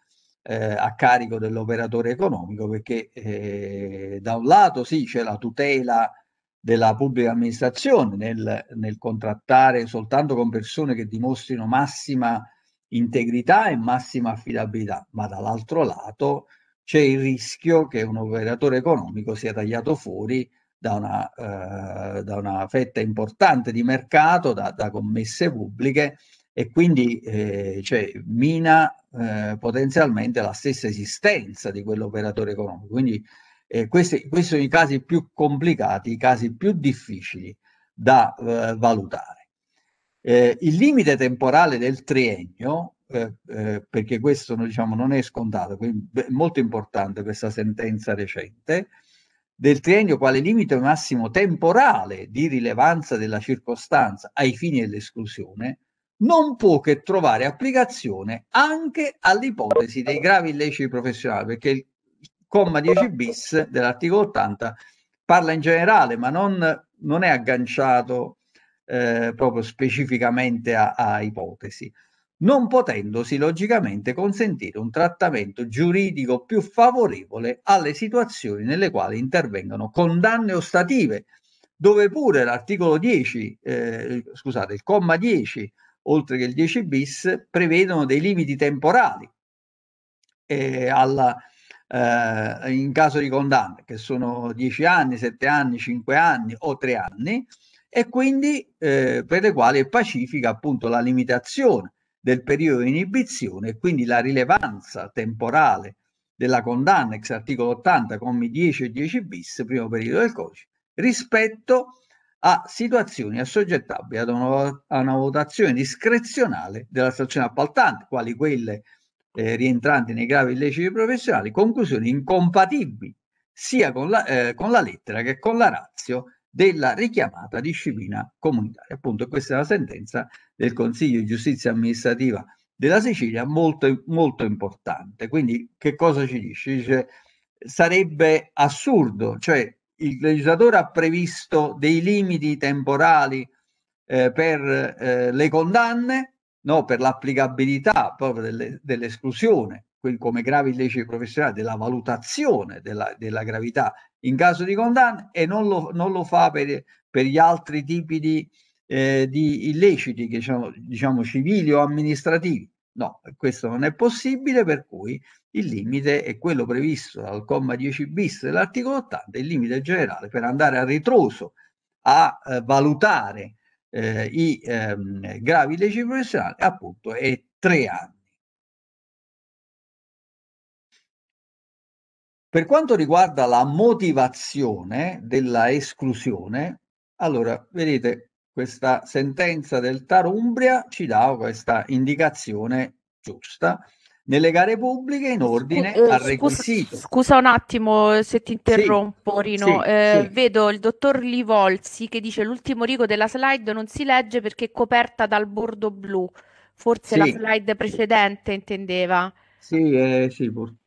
eh, a carico dell'operatore economico perché eh, da un lato sì c'è la tutela della pubblica amministrazione nel, nel contrattare soltanto con persone che dimostrino massima integrità e massima affidabilità, ma dall'altro lato c'è il rischio che un operatore economico sia tagliato fuori da una, eh, da una fetta importante di mercato, da, da commesse pubbliche e quindi eh, cioè, mina eh, potenzialmente la stessa esistenza di quell'operatore economico. Quindi eh, questi, questi, sono i casi più complicati, i casi più difficili da eh, valutare. Eh, il limite temporale del triennio eh, eh, perché questo diciamo, non è scontato, è molto importante questa sentenza recente, del triennio quale limite massimo temporale di rilevanza della circostanza ai fini dell'esclusione, non può che trovare applicazione anche all'ipotesi dei gravi illeciti professionali, perché il comma 10 bis dell'articolo 80 parla in generale, ma non, non è agganciato eh, proprio specificamente a, a ipotesi non potendosi logicamente consentire un trattamento giuridico più favorevole alle situazioni nelle quali intervengono condanne ostative, dove pure l'articolo 10, eh, scusate, il comma 10, oltre che il 10 bis, prevedono dei limiti temporali eh, alla, eh, in caso di condanne, che sono 10 anni, 7 anni, 5 anni o 3 anni, e quindi eh, per le quali è pacifica appunto la limitazione del periodo di inibizione e quindi la rilevanza temporale della condanna ex articolo 80 commi 10 e 10 bis primo periodo del codice rispetto a situazioni assoggettabili ad una, a una votazione discrezionale della stazione appaltante quali quelle eh, rientranti nei gravi illeciti professionali conclusioni incompatibili sia con la, eh, con la lettera che con la razio della richiamata disciplina comunitaria. Appunto, questa è una sentenza del Consiglio di Giustizia Amministrativa della Sicilia molto, molto importante. Quindi, che cosa ci dice? Dice sarebbe assurdo, cioè il legislatore ha previsto dei limiti temporali eh, per eh, le condanne, no, per l'applicabilità proprio delle, dell'esclusione, come gravi illeciti professionali, della valutazione della, della gravità in caso di condanna e non lo, non lo fa per, per, gli altri tipi di, eh, di illeciti, che sono diciamo civili o amministrativi. No, questo non è possibile, per cui il limite è quello previsto dal comma 10 bis dell'articolo 80, il limite generale per andare a ritroso a eh, valutare eh, i ehm, gravi illeciti professionali, appunto, è tre anni. Per quanto riguarda la motivazione della esclusione, allora vedete questa sentenza del Tar Umbria ci dà questa indicazione giusta nelle gare pubbliche in ordine Scu- eh, al requisito. Scusa, un attimo se ti interrompo, sì, Rino. Sì, eh, sì. Vedo il dottor Livolzi che dice l'ultimo rigo della slide non si legge perché è coperta dal bordo blu. Forse la slide precedente intendeva. Sì, eh, sì, purtroppo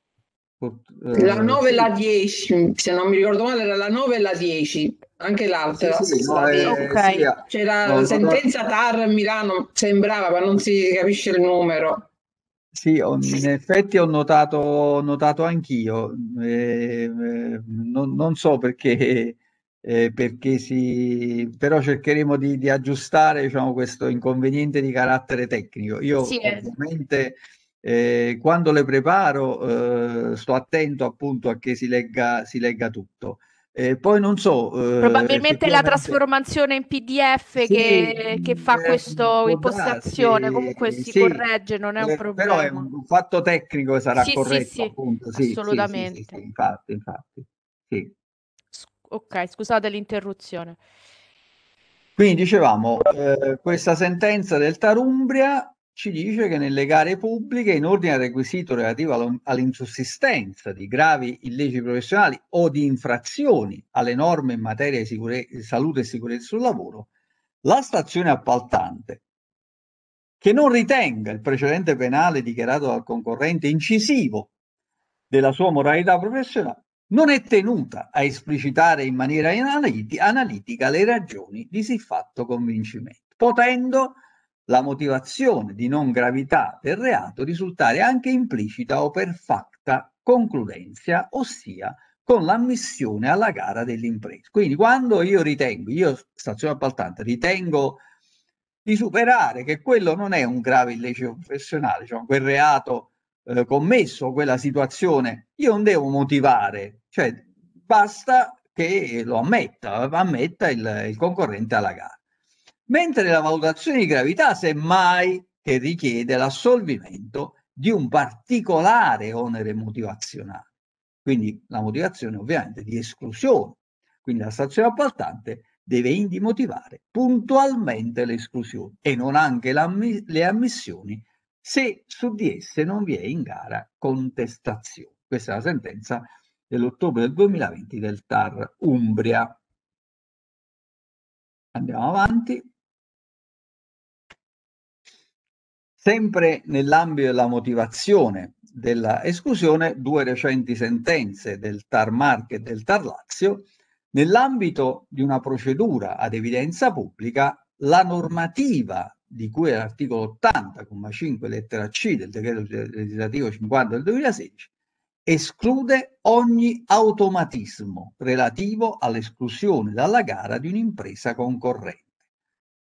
la 9 eh, e la 10, se non mi ricordo male, era la 9 e la 10, anche l'altra. Sì, sì, no, okay. C'era no, la sentenza TAR a Milano, sembrava, ma non si capisce il numero. Sì, in effetti ho notato, notato anch'io, eh, eh, non, non, so perché, eh, perché si... però cercheremo di, di aggiustare diciamo, questo inconveniente di carattere tecnico. Io ovviamente... È eh, quando le preparo eh, sto attento appunto a che si legga, si legga tutto. Eh, poi non so. Eh, Probabilmente la trasformazione in PDF sì, che, che, fa eh, questa impostazione, darsi, comunque eh, si corregge, non è un problema. Però è un fatto tecnico che sarà sì, corretto, appunto. sì, assolutamente. infatti, infatti. Ok, scusate l'interruzione. Quindi dicevamo, eh, questa sentenza del Tarumbria ci dice che nelle gare pubbliche, in ordine al requisito relativo all'insussistenza di gravi illeciti professionali o di infrazioni alle norme in materia di sicure- salute e sicurezza sul lavoro, la stazione appaltante, che non ritenga il precedente penale dichiarato dal concorrente incisivo della sua moralità professionale, non è tenuta a esplicitare in maniera analit- analitica le ragioni di siffatto convincimento, potendo la motivazione di non gravità del reato risultare anche implicita o per fatta concludenza, ossia con l'ammissione alla gara dell'impresa. Quindi quando io ritengo, io stazione appaltante, ritengo di superare che quello non è un grave illecito professionale, cioè quel reato eh, commesso, quella situazione, io non devo motivare, cioè basta che lo ammetta, ammetta il, il concorrente alla gara mentre la valutazione di gravità, semmai, che richiede l'assolvimento di un particolare onere motivazionale. Quindi la motivazione ovviamente di esclusione. Quindi la stazione appaltante deve indi motivare puntualmente le esclusioni e non anche le ammissioni se su di esse non vi è in gara contestazione. Questa è la sentenza dell'ottobre del 2020 del TAR Umbria. Andiamo avanti. Sempre nell'ambito della motivazione della esclusione, due recenti sentenze del Tar Marche e del Tar Lazio, nell'ambito di una procedura ad evidenza pubblica, la normativa di cui è l'articolo 80,5 lettera C del decreto legislativo 50 del 2016 esclude ogni automatismo relativo all'esclusione dalla gara di un'impresa concorrente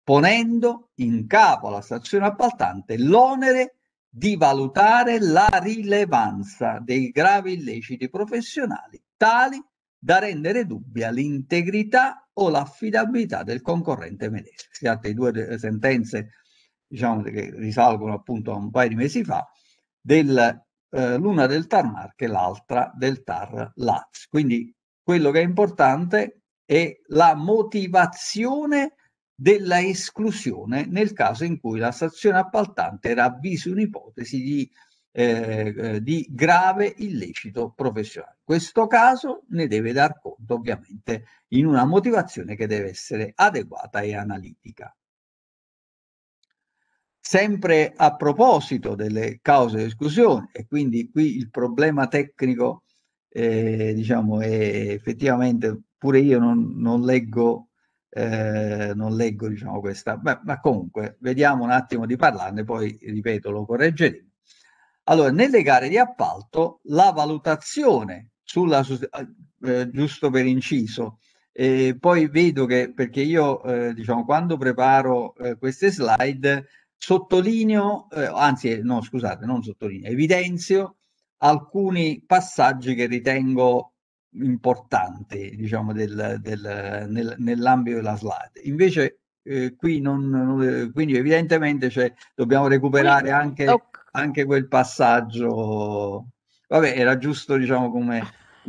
ponendo in capo alla stazione appaltante l'onere di valutare la rilevanza dei gravi illeciti professionali tali da rendere dubbia l'integrità o l'affidabilità del concorrente medesimo. Si tratta di due sentenze diciamo, che risalgono appunto a un paio di mesi fa, del, eh, l'una del TAR Marche e l'altra del TAR Lazio. Quindi quello che è importante è la motivazione della esclusione nel caso in cui la stazione appaltante ravvisi un'ipotesi di, eh, eh, di grave illecito professionale. Questo caso ne deve dar conto ovviamente in una motivazione che deve essere adeguata e analitica. Sempre a proposito delle cause di esclusione, e quindi qui il problema tecnico, eh, diciamo, è effettivamente pure io non, non leggo eh, non leggo diciamo questa, Beh, ma comunque vediamo un attimo di parlarne, poi ripeto lo correggeremo. Allora, nelle gare di appalto la valutazione sulla, eh, eh, giusto per inciso, eh, poi vedo che perché io eh, diciamo quando preparo eh, queste slide sottolineo, eh, anzi no scusate, non sottolineo, evidenzio alcuni passaggi che ritengo importante diciamo, del, del, nel, nell'ambito della slide. Invece eh, qui non, non, eh, quindi evidentemente cioè, dobbiamo recuperare anche, anche, quel passaggio. Vabbè, era giusto diciamo, come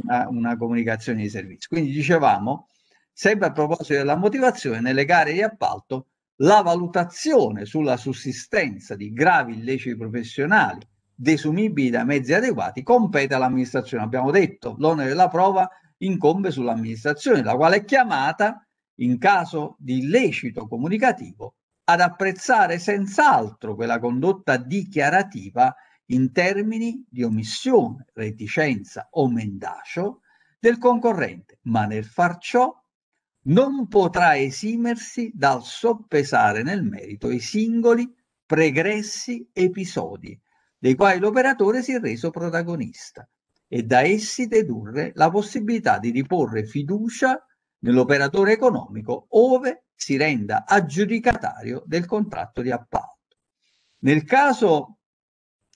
una, una comunicazione di servizio. Quindi dicevamo, sempre a proposito della motivazione, nelle gare di appalto la valutazione sulla sussistenza di gravi illeciti professionali desumibili da mezzi adeguati, compete all'amministrazione. Abbiamo detto, l'onere della prova incombe sull'amministrazione, la quale è chiamata, in caso di illecito comunicativo, ad apprezzare senz'altro quella condotta dichiarativa in termini di omissione, reticenza o mendacio del concorrente, ma nel far ciò non potrà esimersi dal soppesare nel merito i singoli pregressi episodi dei quali l'operatore si è reso protagonista e da essi dedurre la possibilità di riporre fiducia nell'operatore economico ove si renda aggiudicatario del contratto di appalto. Nel caso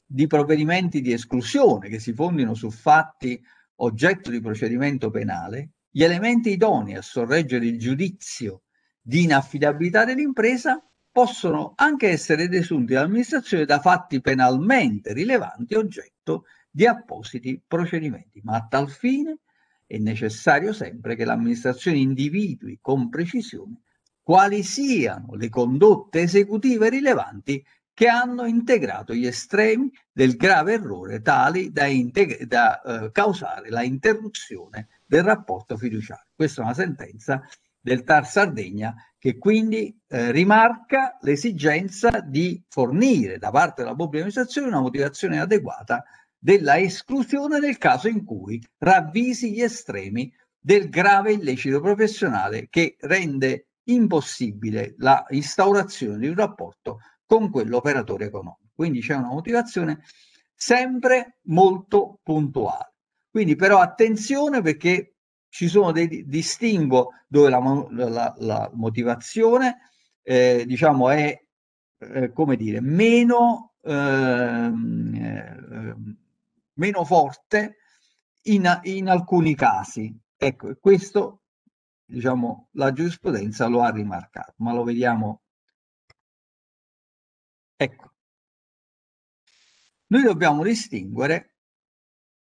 di provvedimenti di esclusione che si fondino su fatti oggetto di procedimento penale, gli elementi idonei a sorreggere il giudizio di inaffidabilità dell'impresa possono anche essere desunti dall'amministrazione da fatti penalmente rilevanti oggetto di appositi procedimenti, ma a tal fine è necessario sempre che l'amministrazione individui con precisione quali siano le condotte esecutive rilevanti che hanno integrato gli estremi del grave errore tali da, da eh, causare la interruzione del rapporto fiduciario. Questa è una sentenza del TAR Sardegna che quindi eh, rimarca l'esigenza di fornire da parte della pubblica amministrazione una motivazione adeguata della esclusione nel caso in cui ravvisi gli estremi del grave illecito professionale che rende impossibile la instaurazione di un rapporto con quell'operatore economico. Quindi c'è una motivazione sempre molto puntuale. Quindi però attenzione perché ci sono dei distinguo dove la, la, la motivazione eh, diciamo è eh, come dire meno, ehm, eh, meno forte in, in, alcuni casi ecco questo diciamo la giurisprudenza lo ha rimarcato ma lo vediamo ecco noi dobbiamo distinguere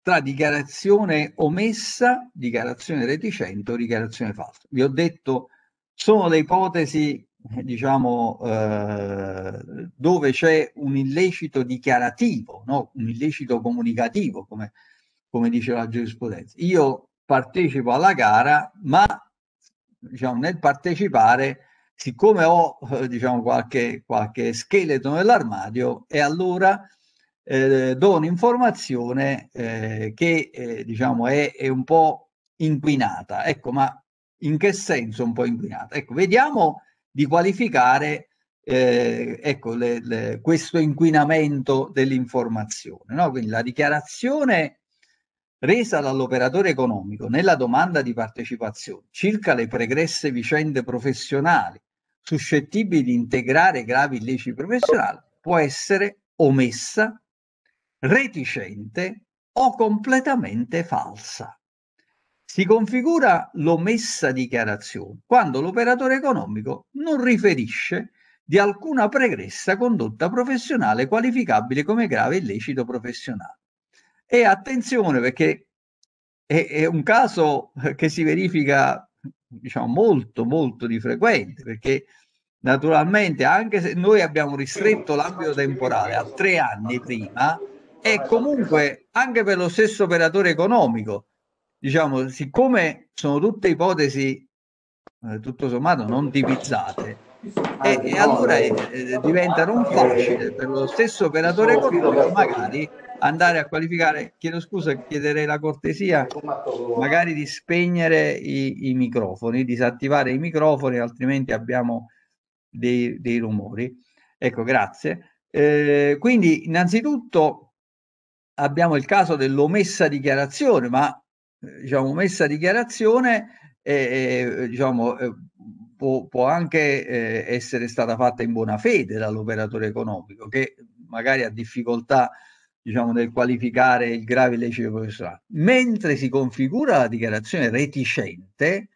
tra dichiarazione omessa, dichiarazione reticente o dichiarazione falsa. Vi ho detto, sono le ipotesi, diciamo, eh, dove c'è un illecito dichiarativo, no? un illecito comunicativo, come, come dice la giurisprudenza. Io partecipo alla gara, ma diciamo, nel partecipare, siccome ho eh, diciamo, qualche, qualche scheletro nell'armadio, e allora eh, do un'informazione eh, che eh, diciamo è, è, un po' inquinata. Ecco, ma in che senso un po' inquinata? Ecco, vediamo di qualificare eh, ecco, le, le, questo inquinamento dell'informazione. No? Quindi la dichiarazione resa dall'operatore economico nella domanda di partecipazione circa le pregresse vicende professionali suscettibili di integrare gravi illeciti professionali può essere omessa reticente o completamente falsa. Si configura l'omessa dichiarazione quando l'operatore economico non riferisce di alcuna pregressa condotta professionale qualificabile come grave illecito professionale. E attenzione perché è, è un caso che si verifica diciamo, molto molto di frequente perché naturalmente anche se noi abbiamo ristretto l'ambito temporale a tre anni prima, e comunque anche per lo stesso operatore economico, diciamo, siccome sono tutte ipotesi eh, tutto sommato non tipizzate, e, e allora eh, eh diventa non facile per lo stesso operatore economico magari andare a qualificare, chiedo scusa, chiederei la cortesia magari di spegnere i, i microfoni, disattivare i microfoni, altrimenti abbiamo dei, dei rumori. Ecco, grazie. Eh, quindi innanzitutto abbiamo il caso dell'omessa dichiarazione, ma eh, diciamo omessa dichiarazione eh, eh, diciamo, eh, può, può, anche eh, essere stata fatta in buona fede dall'operatore economico che magari ha difficoltà diciamo, nel qualificare il grave illecito professionale, mentre si configura la dichiarazione reticente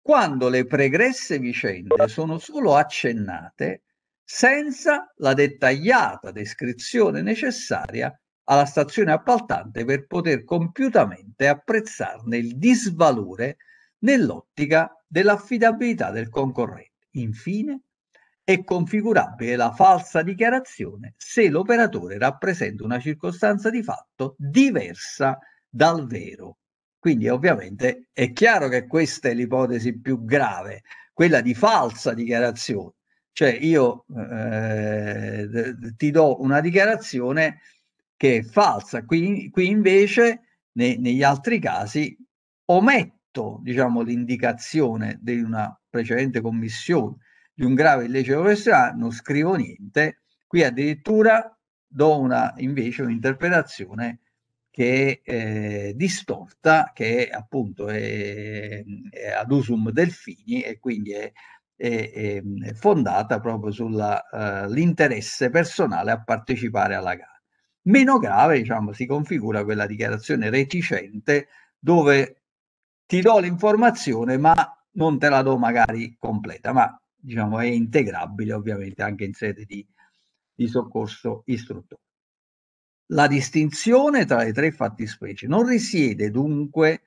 quando le pregresse vicende sono solo accennate senza la dettagliata descrizione necessaria alla stazione appaltante per poter compiutamente apprezzarne il disvalore nell'ottica dell'affidabilità del concorrente. Infine, è configurabile la falsa dichiarazione se l'operatore rappresenta una circostanza di fatto diversa dal vero. Quindi ovviamente è chiaro che questa è l'ipotesi più grave, quella di falsa dichiarazione. Cioè io eh, ti do una dichiarazione che è falsa. Qui, qui invece, ne, negli altri casi, ometto diciamo, l'indicazione di una precedente commissione di un grave illecito professionale, non scrivo niente. Qui addirittura do una, invece un'interpretazione che è eh, distorta, che è appunto è, è ad usum delfini e quindi è, è fondata proprio sull'interesse eh, uh, personale a partecipare alla gara. Meno grave, diciamo, si configura quella dichiarazione reticente dove ti do l'informazione ma non te la do magari completa, ma diciamo è integrabile ovviamente anche in sede di, di soccorso istruttore. La distinzione tra le tre fattispecie non risiede dunque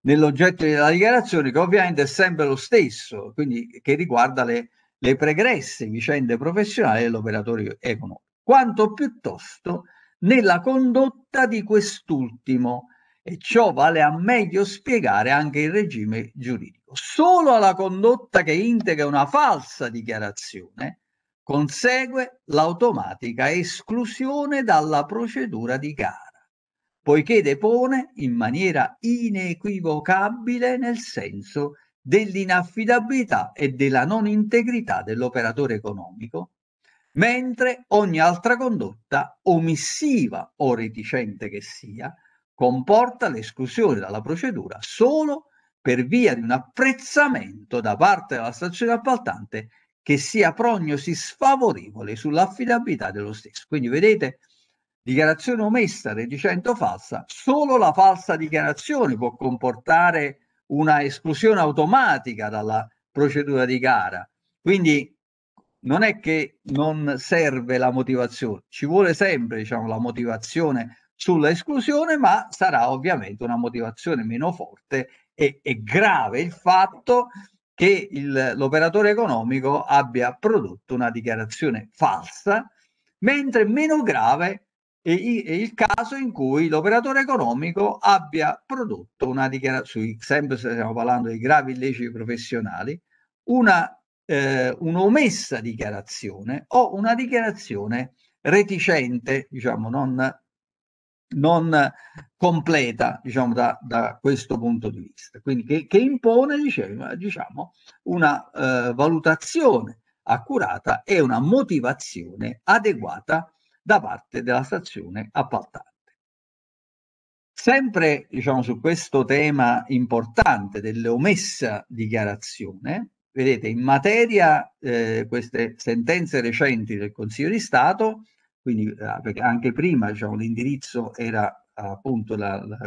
nell'oggetto della dichiarazione, che ovviamente è sempre lo stesso, quindi che riguarda le, le pregresse vicende professionali dell'operatore economico, quanto piuttosto nella condotta di quest'ultimo e ciò vale a meglio spiegare anche il regime giuridico. Solo alla condotta che integra una falsa dichiarazione consegue l'automatica esclusione dalla procedura di gara poiché depone in maniera inequivocabile nel senso dell'inaffidabilità e della non integrità dell'operatore economico mentre ogni altra condotta, omissiva o reticente che sia, comporta l'esclusione dalla procedura solo per via di un apprezzamento da parte della stazione appaltante che sia prognosi sfavorevole sull'affidabilità dello stesso. Quindi vedete, dichiarazione omessa, reticente o falsa, solo la falsa dichiarazione può comportare una esclusione automatica dalla procedura di gara. Quindi non è che non serve la motivazione, ci vuole sempre diciamo, la motivazione sulla esclusione, ma sarà ovviamente una motivazione meno forte e, e grave il fatto che il, l'operatore economico abbia prodotto una dichiarazione falsa, mentre meno grave è, è il caso in cui l'operatore economico abbia prodotto una dichiarazione, sempre stiamo parlando di gravi illeciti professionali, una eh, un'omessa dichiarazione o una dichiarazione reticente, diciamo, non, non completa, diciamo, da, da, questo punto di vista. Quindi che, che impone, diciamo, una eh, valutazione accurata e una motivazione adeguata da parte della stazione appaltante. Sempre diciamo, su questo tema importante dell'omessa dichiarazione, Vedete, in materia eh, queste sentenze recenti del Consiglio di Stato, quindi eh, anche prima diciamo, l'indirizzo era appunto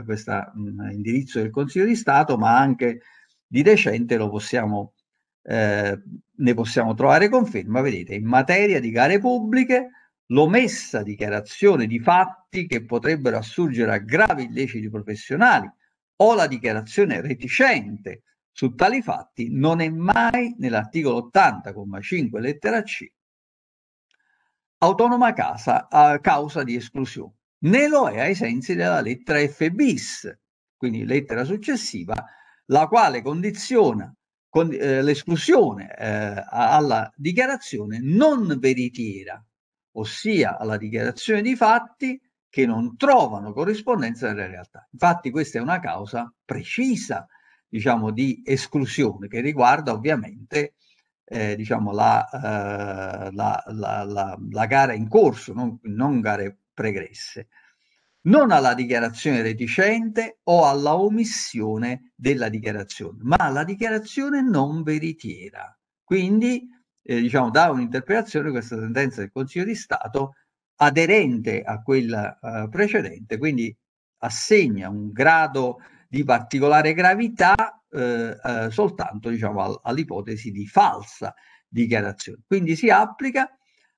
questo mm, indirizzo del Consiglio di Stato, ma anche di recente lo possiamo, eh, ne possiamo trovare conferma. Vedete, in materia di gare pubbliche, l'omessa dichiarazione di fatti che potrebbero assurgere a gravi illeciti professionali o la dichiarazione reticente su tali fatti non è mai nell'articolo 80,5 lettera C autonoma casa, a causa di esclusione, né lo è ai sensi della lettera F bis, quindi lettera successiva, la quale condiziona con, eh, l'esclusione eh, alla dichiarazione non veritiera, ossia alla dichiarazione di fatti che non trovano corrispondenza nella realtà. Infatti questa è una causa precisa diciamo, di esclusione che riguarda ovviamente eh, diciamo, la, eh, la, la, la, gara in corso, non, non gare pregresse, non alla dichiarazione reticente o alla omissione della dichiarazione, ma alla dichiarazione non veritiera. Quindi, eh, diciamo, da un'interpretazione questa sentenza del Consiglio di Stato aderente a quella eh, precedente, quindi assegna un grado eh, di particolare gravità eh, eh, soltanto diciamo, all'ipotesi di falsa dichiarazione. Quindi si applica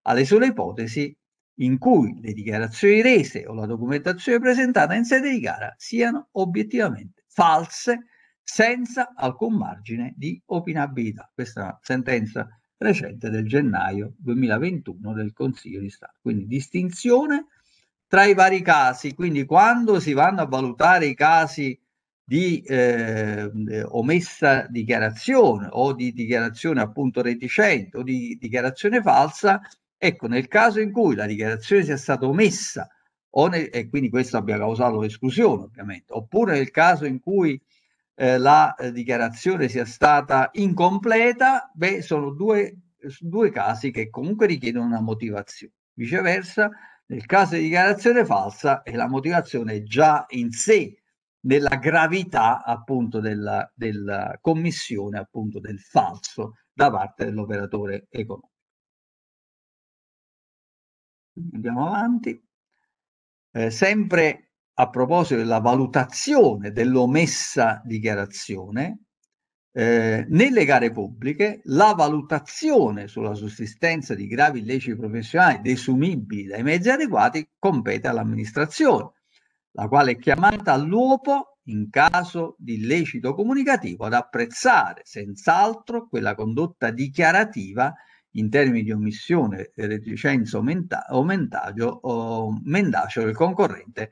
alle sole ipotesi in cui le dichiarazioni rese o la documentazione presentata in sede di gara siano obiettivamente false senza alcun margine di opinabilità. Questa sentenza recente del gennaio 2021 del Consiglio di Stato. Quindi distinzione tra i vari casi, quindi quando si vanno a valutare i casi di ehm, eh, omessa dichiarazione o di dichiarazione appunto reticente o di dichiarazione falsa, ecco nel caso in cui la dichiarazione sia stata omessa ne, e quindi questo abbia causato l'esclusione ovviamente, oppure nel caso in cui eh, la eh, dichiarazione sia stata incompleta, beh, sono due, due casi che comunque richiedono una motivazione. Viceversa, nel caso di dichiarazione falsa, eh, la motivazione è già in sé della gravità appunto della, della commissione appunto del falso da parte dell'operatore economico. Andiamo avanti. Eh, sempre a proposito della valutazione dell'omessa dichiarazione, eh, nelle gare pubbliche la valutazione sulla sussistenza di gravi illeciti professionali desumibili dai mezzi adeguati compete all'amministrazione la quale è chiamata all'uopo in caso di illecito comunicativo ad apprezzare senz'altro quella condotta dichiarativa in termini di omissione, reticenza o, menta- o mentaggio o mendacio del concorrente,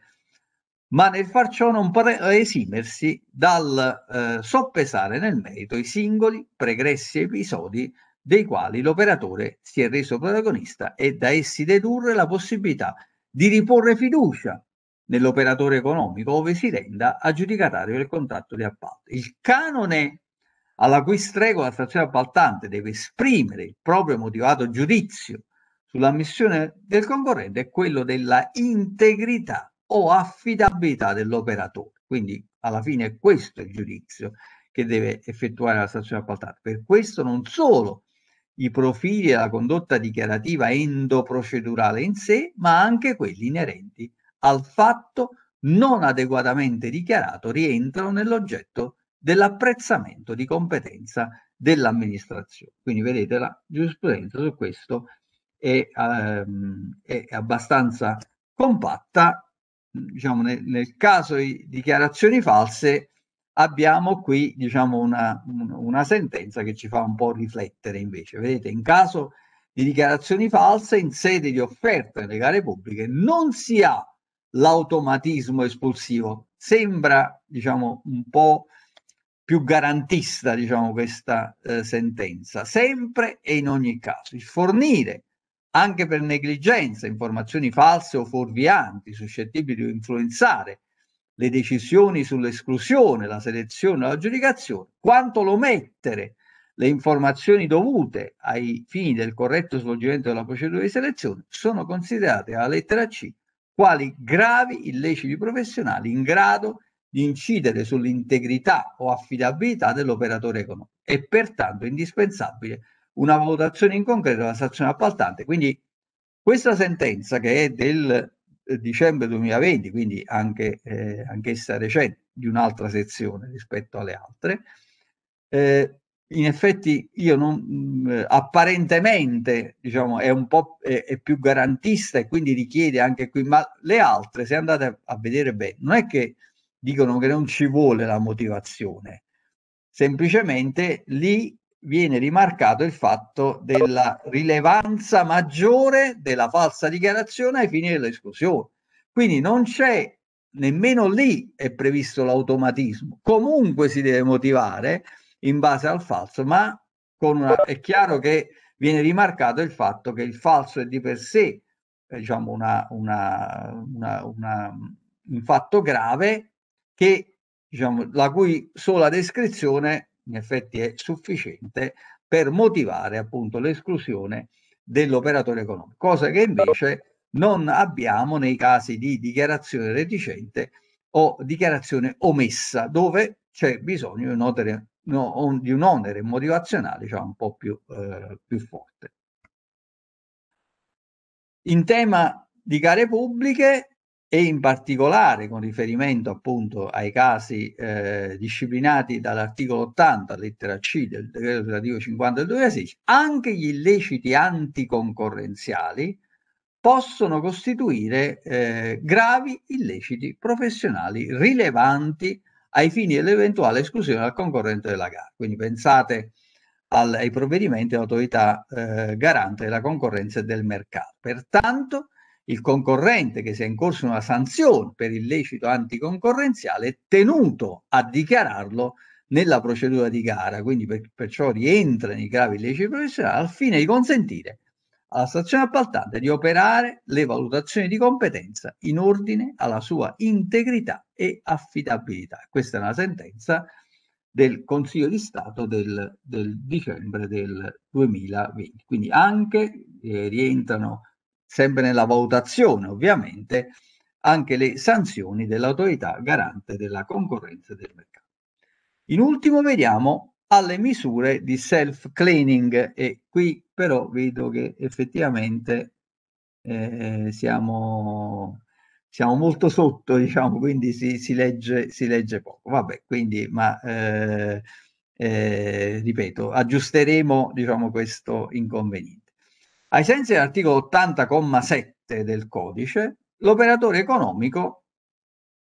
ma nel far ciò non potrà esimersi dal eh, soppesare nel merito i singoli pregressi episodi dei quali l'operatore si è reso protagonista e da essi dedurre la possibilità di riporre fiducia nell'operatore economico, ove si renda aggiudicatario del contratto di appalto. Il canone alla cui stregua la stazione appaltante deve esprimere il proprio motivato giudizio sull'ammissione del concorrente è quello della integrità o affidabilità dell'operatore. Quindi alla fine è questo il giudizio che deve effettuare la stazione appaltante. Per questo non solo i profili e la condotta dichiarativa endoprocedurale in sé, ma anche quelli inerenti al fatto non adeguatamente dichiarato rientrano nell'oggetto dell'apprezzamento di competenza dell'amministrazione. Quindi vedete la giurisprudenza su questo è, ehm, è abbastanza compatta. Diciamo, nel, nel, caso di dichiarazioni false abbiamo qui diciamo, una, una sentenza che ci fa un po' riflettere invece. Vedete, in caso di dichiarazioni false in sede di offerta nelle gare pubbliche non si ha l'automatismo espulsivo. Sembra, diciamo, un po' più garantista, diciamo, questa eh, sentenza. Sempre e in ogni caso, il fornire anche per negligenza informazioni false o fuorvianti suscettibili di influenzare le decisioni sull'esclusione, la selezione o l'aggiudicazione, quanto l'omettere le informazioni dovute ai fini del corretto svolgimento della procedura di selezione sono considerate alla lettera C quali gravi illeciti professionali in grado di incidere sull'integrità o affidabilità dell'operatore economico. È pertanto indispensabile una valutazione in concreto della stazione appaltante. Quindi questa sentenza che è del eh, dicembre 2020, quindi anche, eh, anch'essa recente, di un'altra sezione rispetto alle altre, eh, in effetti io non mm, eh, apparentemente diciamo è un po' è, è più garantista e quindi richiede anche qui ma le altre se andate a vedere bene non è che dicono che non ci vuole la motivazione semplicemente lì viene rimarcato il fatto della rilevanza maggiore della falsa dichiarazione ai fini dell'esclusione quindi non c'è nemmeno lì è previsto l'automatismo comunque si deve motivare in base al falso, ma una, è chiaro che viene rimarcato il fatto che il falso è di per sé eh, diciamo una, una, un fatto grave che, diciamo, la cui sola descrizione in effetti è sufficiente per motivare appunto l'esclusione dell'operatore economico, cosa che invece non abbiamo nei casi di dichiarazione reticente o dichiarazione omessa, dove c'è bisogno di un'ulteriore no, on, di un onere motivazionale cioè un po' più, eh, più forte. In tema di gare pubbliche, e in particolare con riferimento appunto ai casi eh, disciplinati dall'articolo 80 lettera C del decreto relativo 50 del 2016, anche gli illeciti anticoncorrenziali possono costituire eh, gravi illeciti professionali rilevanti ai fini dell'eventuale esclusione dal concorrente della gara. Quindi pensate al, ai provvedimenti dell'autorità eh, garante della concorrenza e del mercato. Pertanto il concorrente che sia in corso una sanzione per illecito anticoncorrenziale è tenuto a dichiararlo nella procedura di gara, quindi per, perciò rientra nei gravi illeciti professionali al fine di consentire alla stazione appaltante di operare le valutazioni di competenza in ordine alla sua integrità e affidabilità. Questa è una sentenza del Consiglio di Stato del, del dicembre del 2020. Quindi anche eh, rientrano sempre nella valutazione ovviamente anche le sanzioni dell'autorità garante della concorrenza del mercato. In ultimo vediamo alle misure di self-cleaning e qui però vedo che effettivamente eh, siamo, siamo molto sotto, diciamo, quindi si, si, legge, si legge poco. Vabbè, quindi, ma eh, eh, ripeto, aggiusteremo diciamo, questo inconveniente. Ai sensi dell'articolo 80,7 del codice, l'operatore economico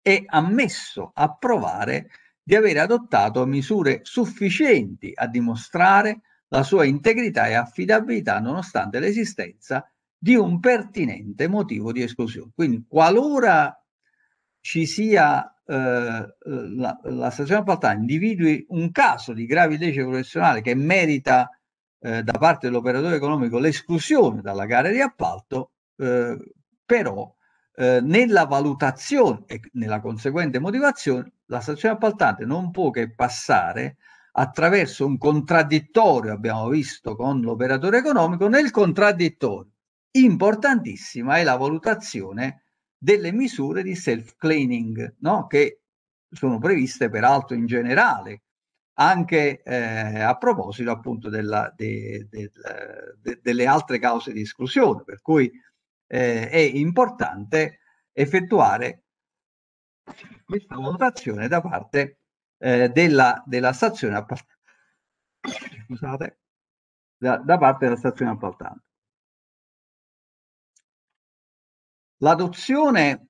è ammesso a provare di aver adottato misure sufficienti a dimostrare la sua integrità e affidabilità nonostante l'esistenza di un pertinente motivo di esclusione. Quindi qualora ci sia eh, la, la stazione appaltante individui un caso di grave illecito professionale che merita eh, da parte dell'operatore economico l'esclusione dalla gara di appalto, eh, però eh, nella valutazione e nella conseguente motivazione la stazione appaltante non può che passare attraverso un contraddittorio, abbiamo visto con l'operatore economico, nel contraddittorio importantissima è la valutazione delle misure di self-cleaning, no? che sono previste peraltro in generale, anche eh, a proposito appunto della, de, de, de, delle altre cause di esclusione, per cui eh, è importante effettuare questa valutazione da parte eh, della, della, stazione appaltante. Scusate, da, da parte della stazione appaltante. L'adozione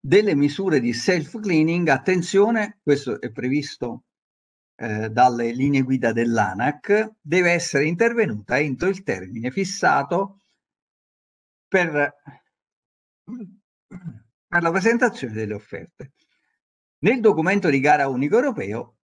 delle misure di self-cleaning, attenzione, questo è previsto eh, dalle linee guida dell'ANAC, deve essere intervenuta entro il termine fissato per per la presentazione delle offerte. Nel documento di gara unico europeo,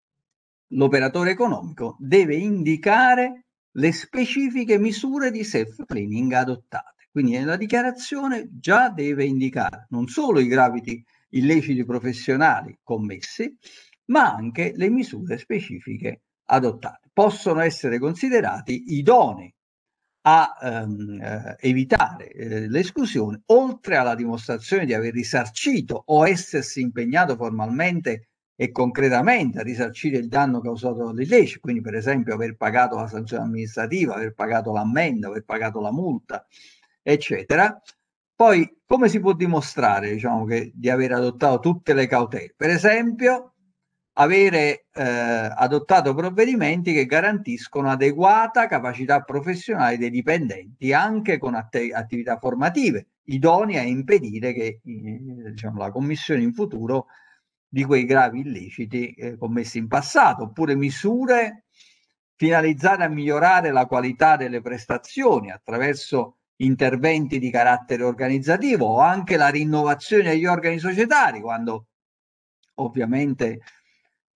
l'operatore economico deve indicare le specifiche misure di self-cleaning adottate. Quindi nella dichiarazione già deve indicare non solo i graviti illeciti professionali commessi, ma anche le misure specifiche adottate. Possono essere considerati idonei a ehm, eh, evitare eh, l'esclusione, oltre alla dimostrazione di aver risarcito o essersi impegnato formalmente e concretamente a risarcire il danno causato dall'illecito, quindi per esempio aver pagato la sanzione amministrativa, aver pagato l'ammenda, aver pagato la multa, eccetera. Poi come si può dimostrare diciamo, che, di aver adottato tutte le cautele? Per esempio avere eh, adottato provvedimenti che garantiscono adeguata capacità professionale dei dipendenti anche con att- attività formative, idonee a impedire che eh, diciamo, la Commissione in futuro di quei gravi illeciti eh, commessi in passato, oppure misure finalizzate a migliorare la qualità delle prestazioni attraverso interventi di carattere organizzativo o anche la rinnovazione degli organi societari quando ovviamente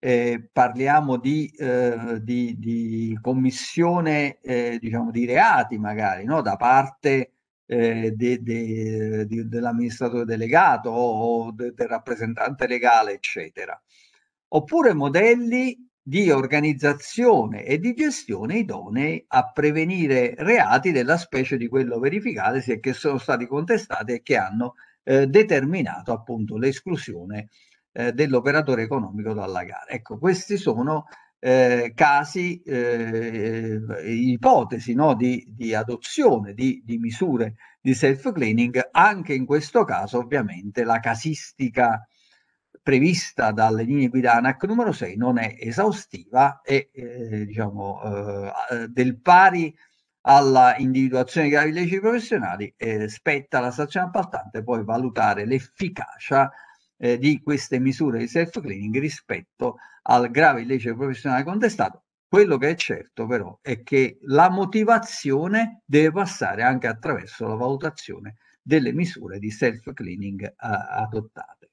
eh, parliamo di, eh, di, di commissione eh, diciamo, di reati magari no? da parte eh, de, de, de, dell'amministratore delegato o del rappresentante legale eccetera oppure modelli di organizzazione e di gestione idonei a prevenire reati della specie di quello verificato e che sono stati contestati e che hanno eh, determinato appunto l'esclusione eh, eh, dell'operatore economico dalla gara. Ecco, questi sono eh, casi, eh, eh, ipotesi no, di, di, adozione di, di misure di self-cleaning, anche in questo caso ovviamente la casistica prevista dalle linee guida ANAC numero 6 non è esaustiva e eh, diciamo eh, del pari alla individuazione di gravi leggi professionali eh, spetta la stazione appaltante poi valutare l'efficacia eh, di queste misure di self-cleaning rispetto al grave illecito professionale contestato. Quello che è certo però è che la motivazione deve passare anche attraverso la valutazione delle misure di self-cleaning eh, adottate.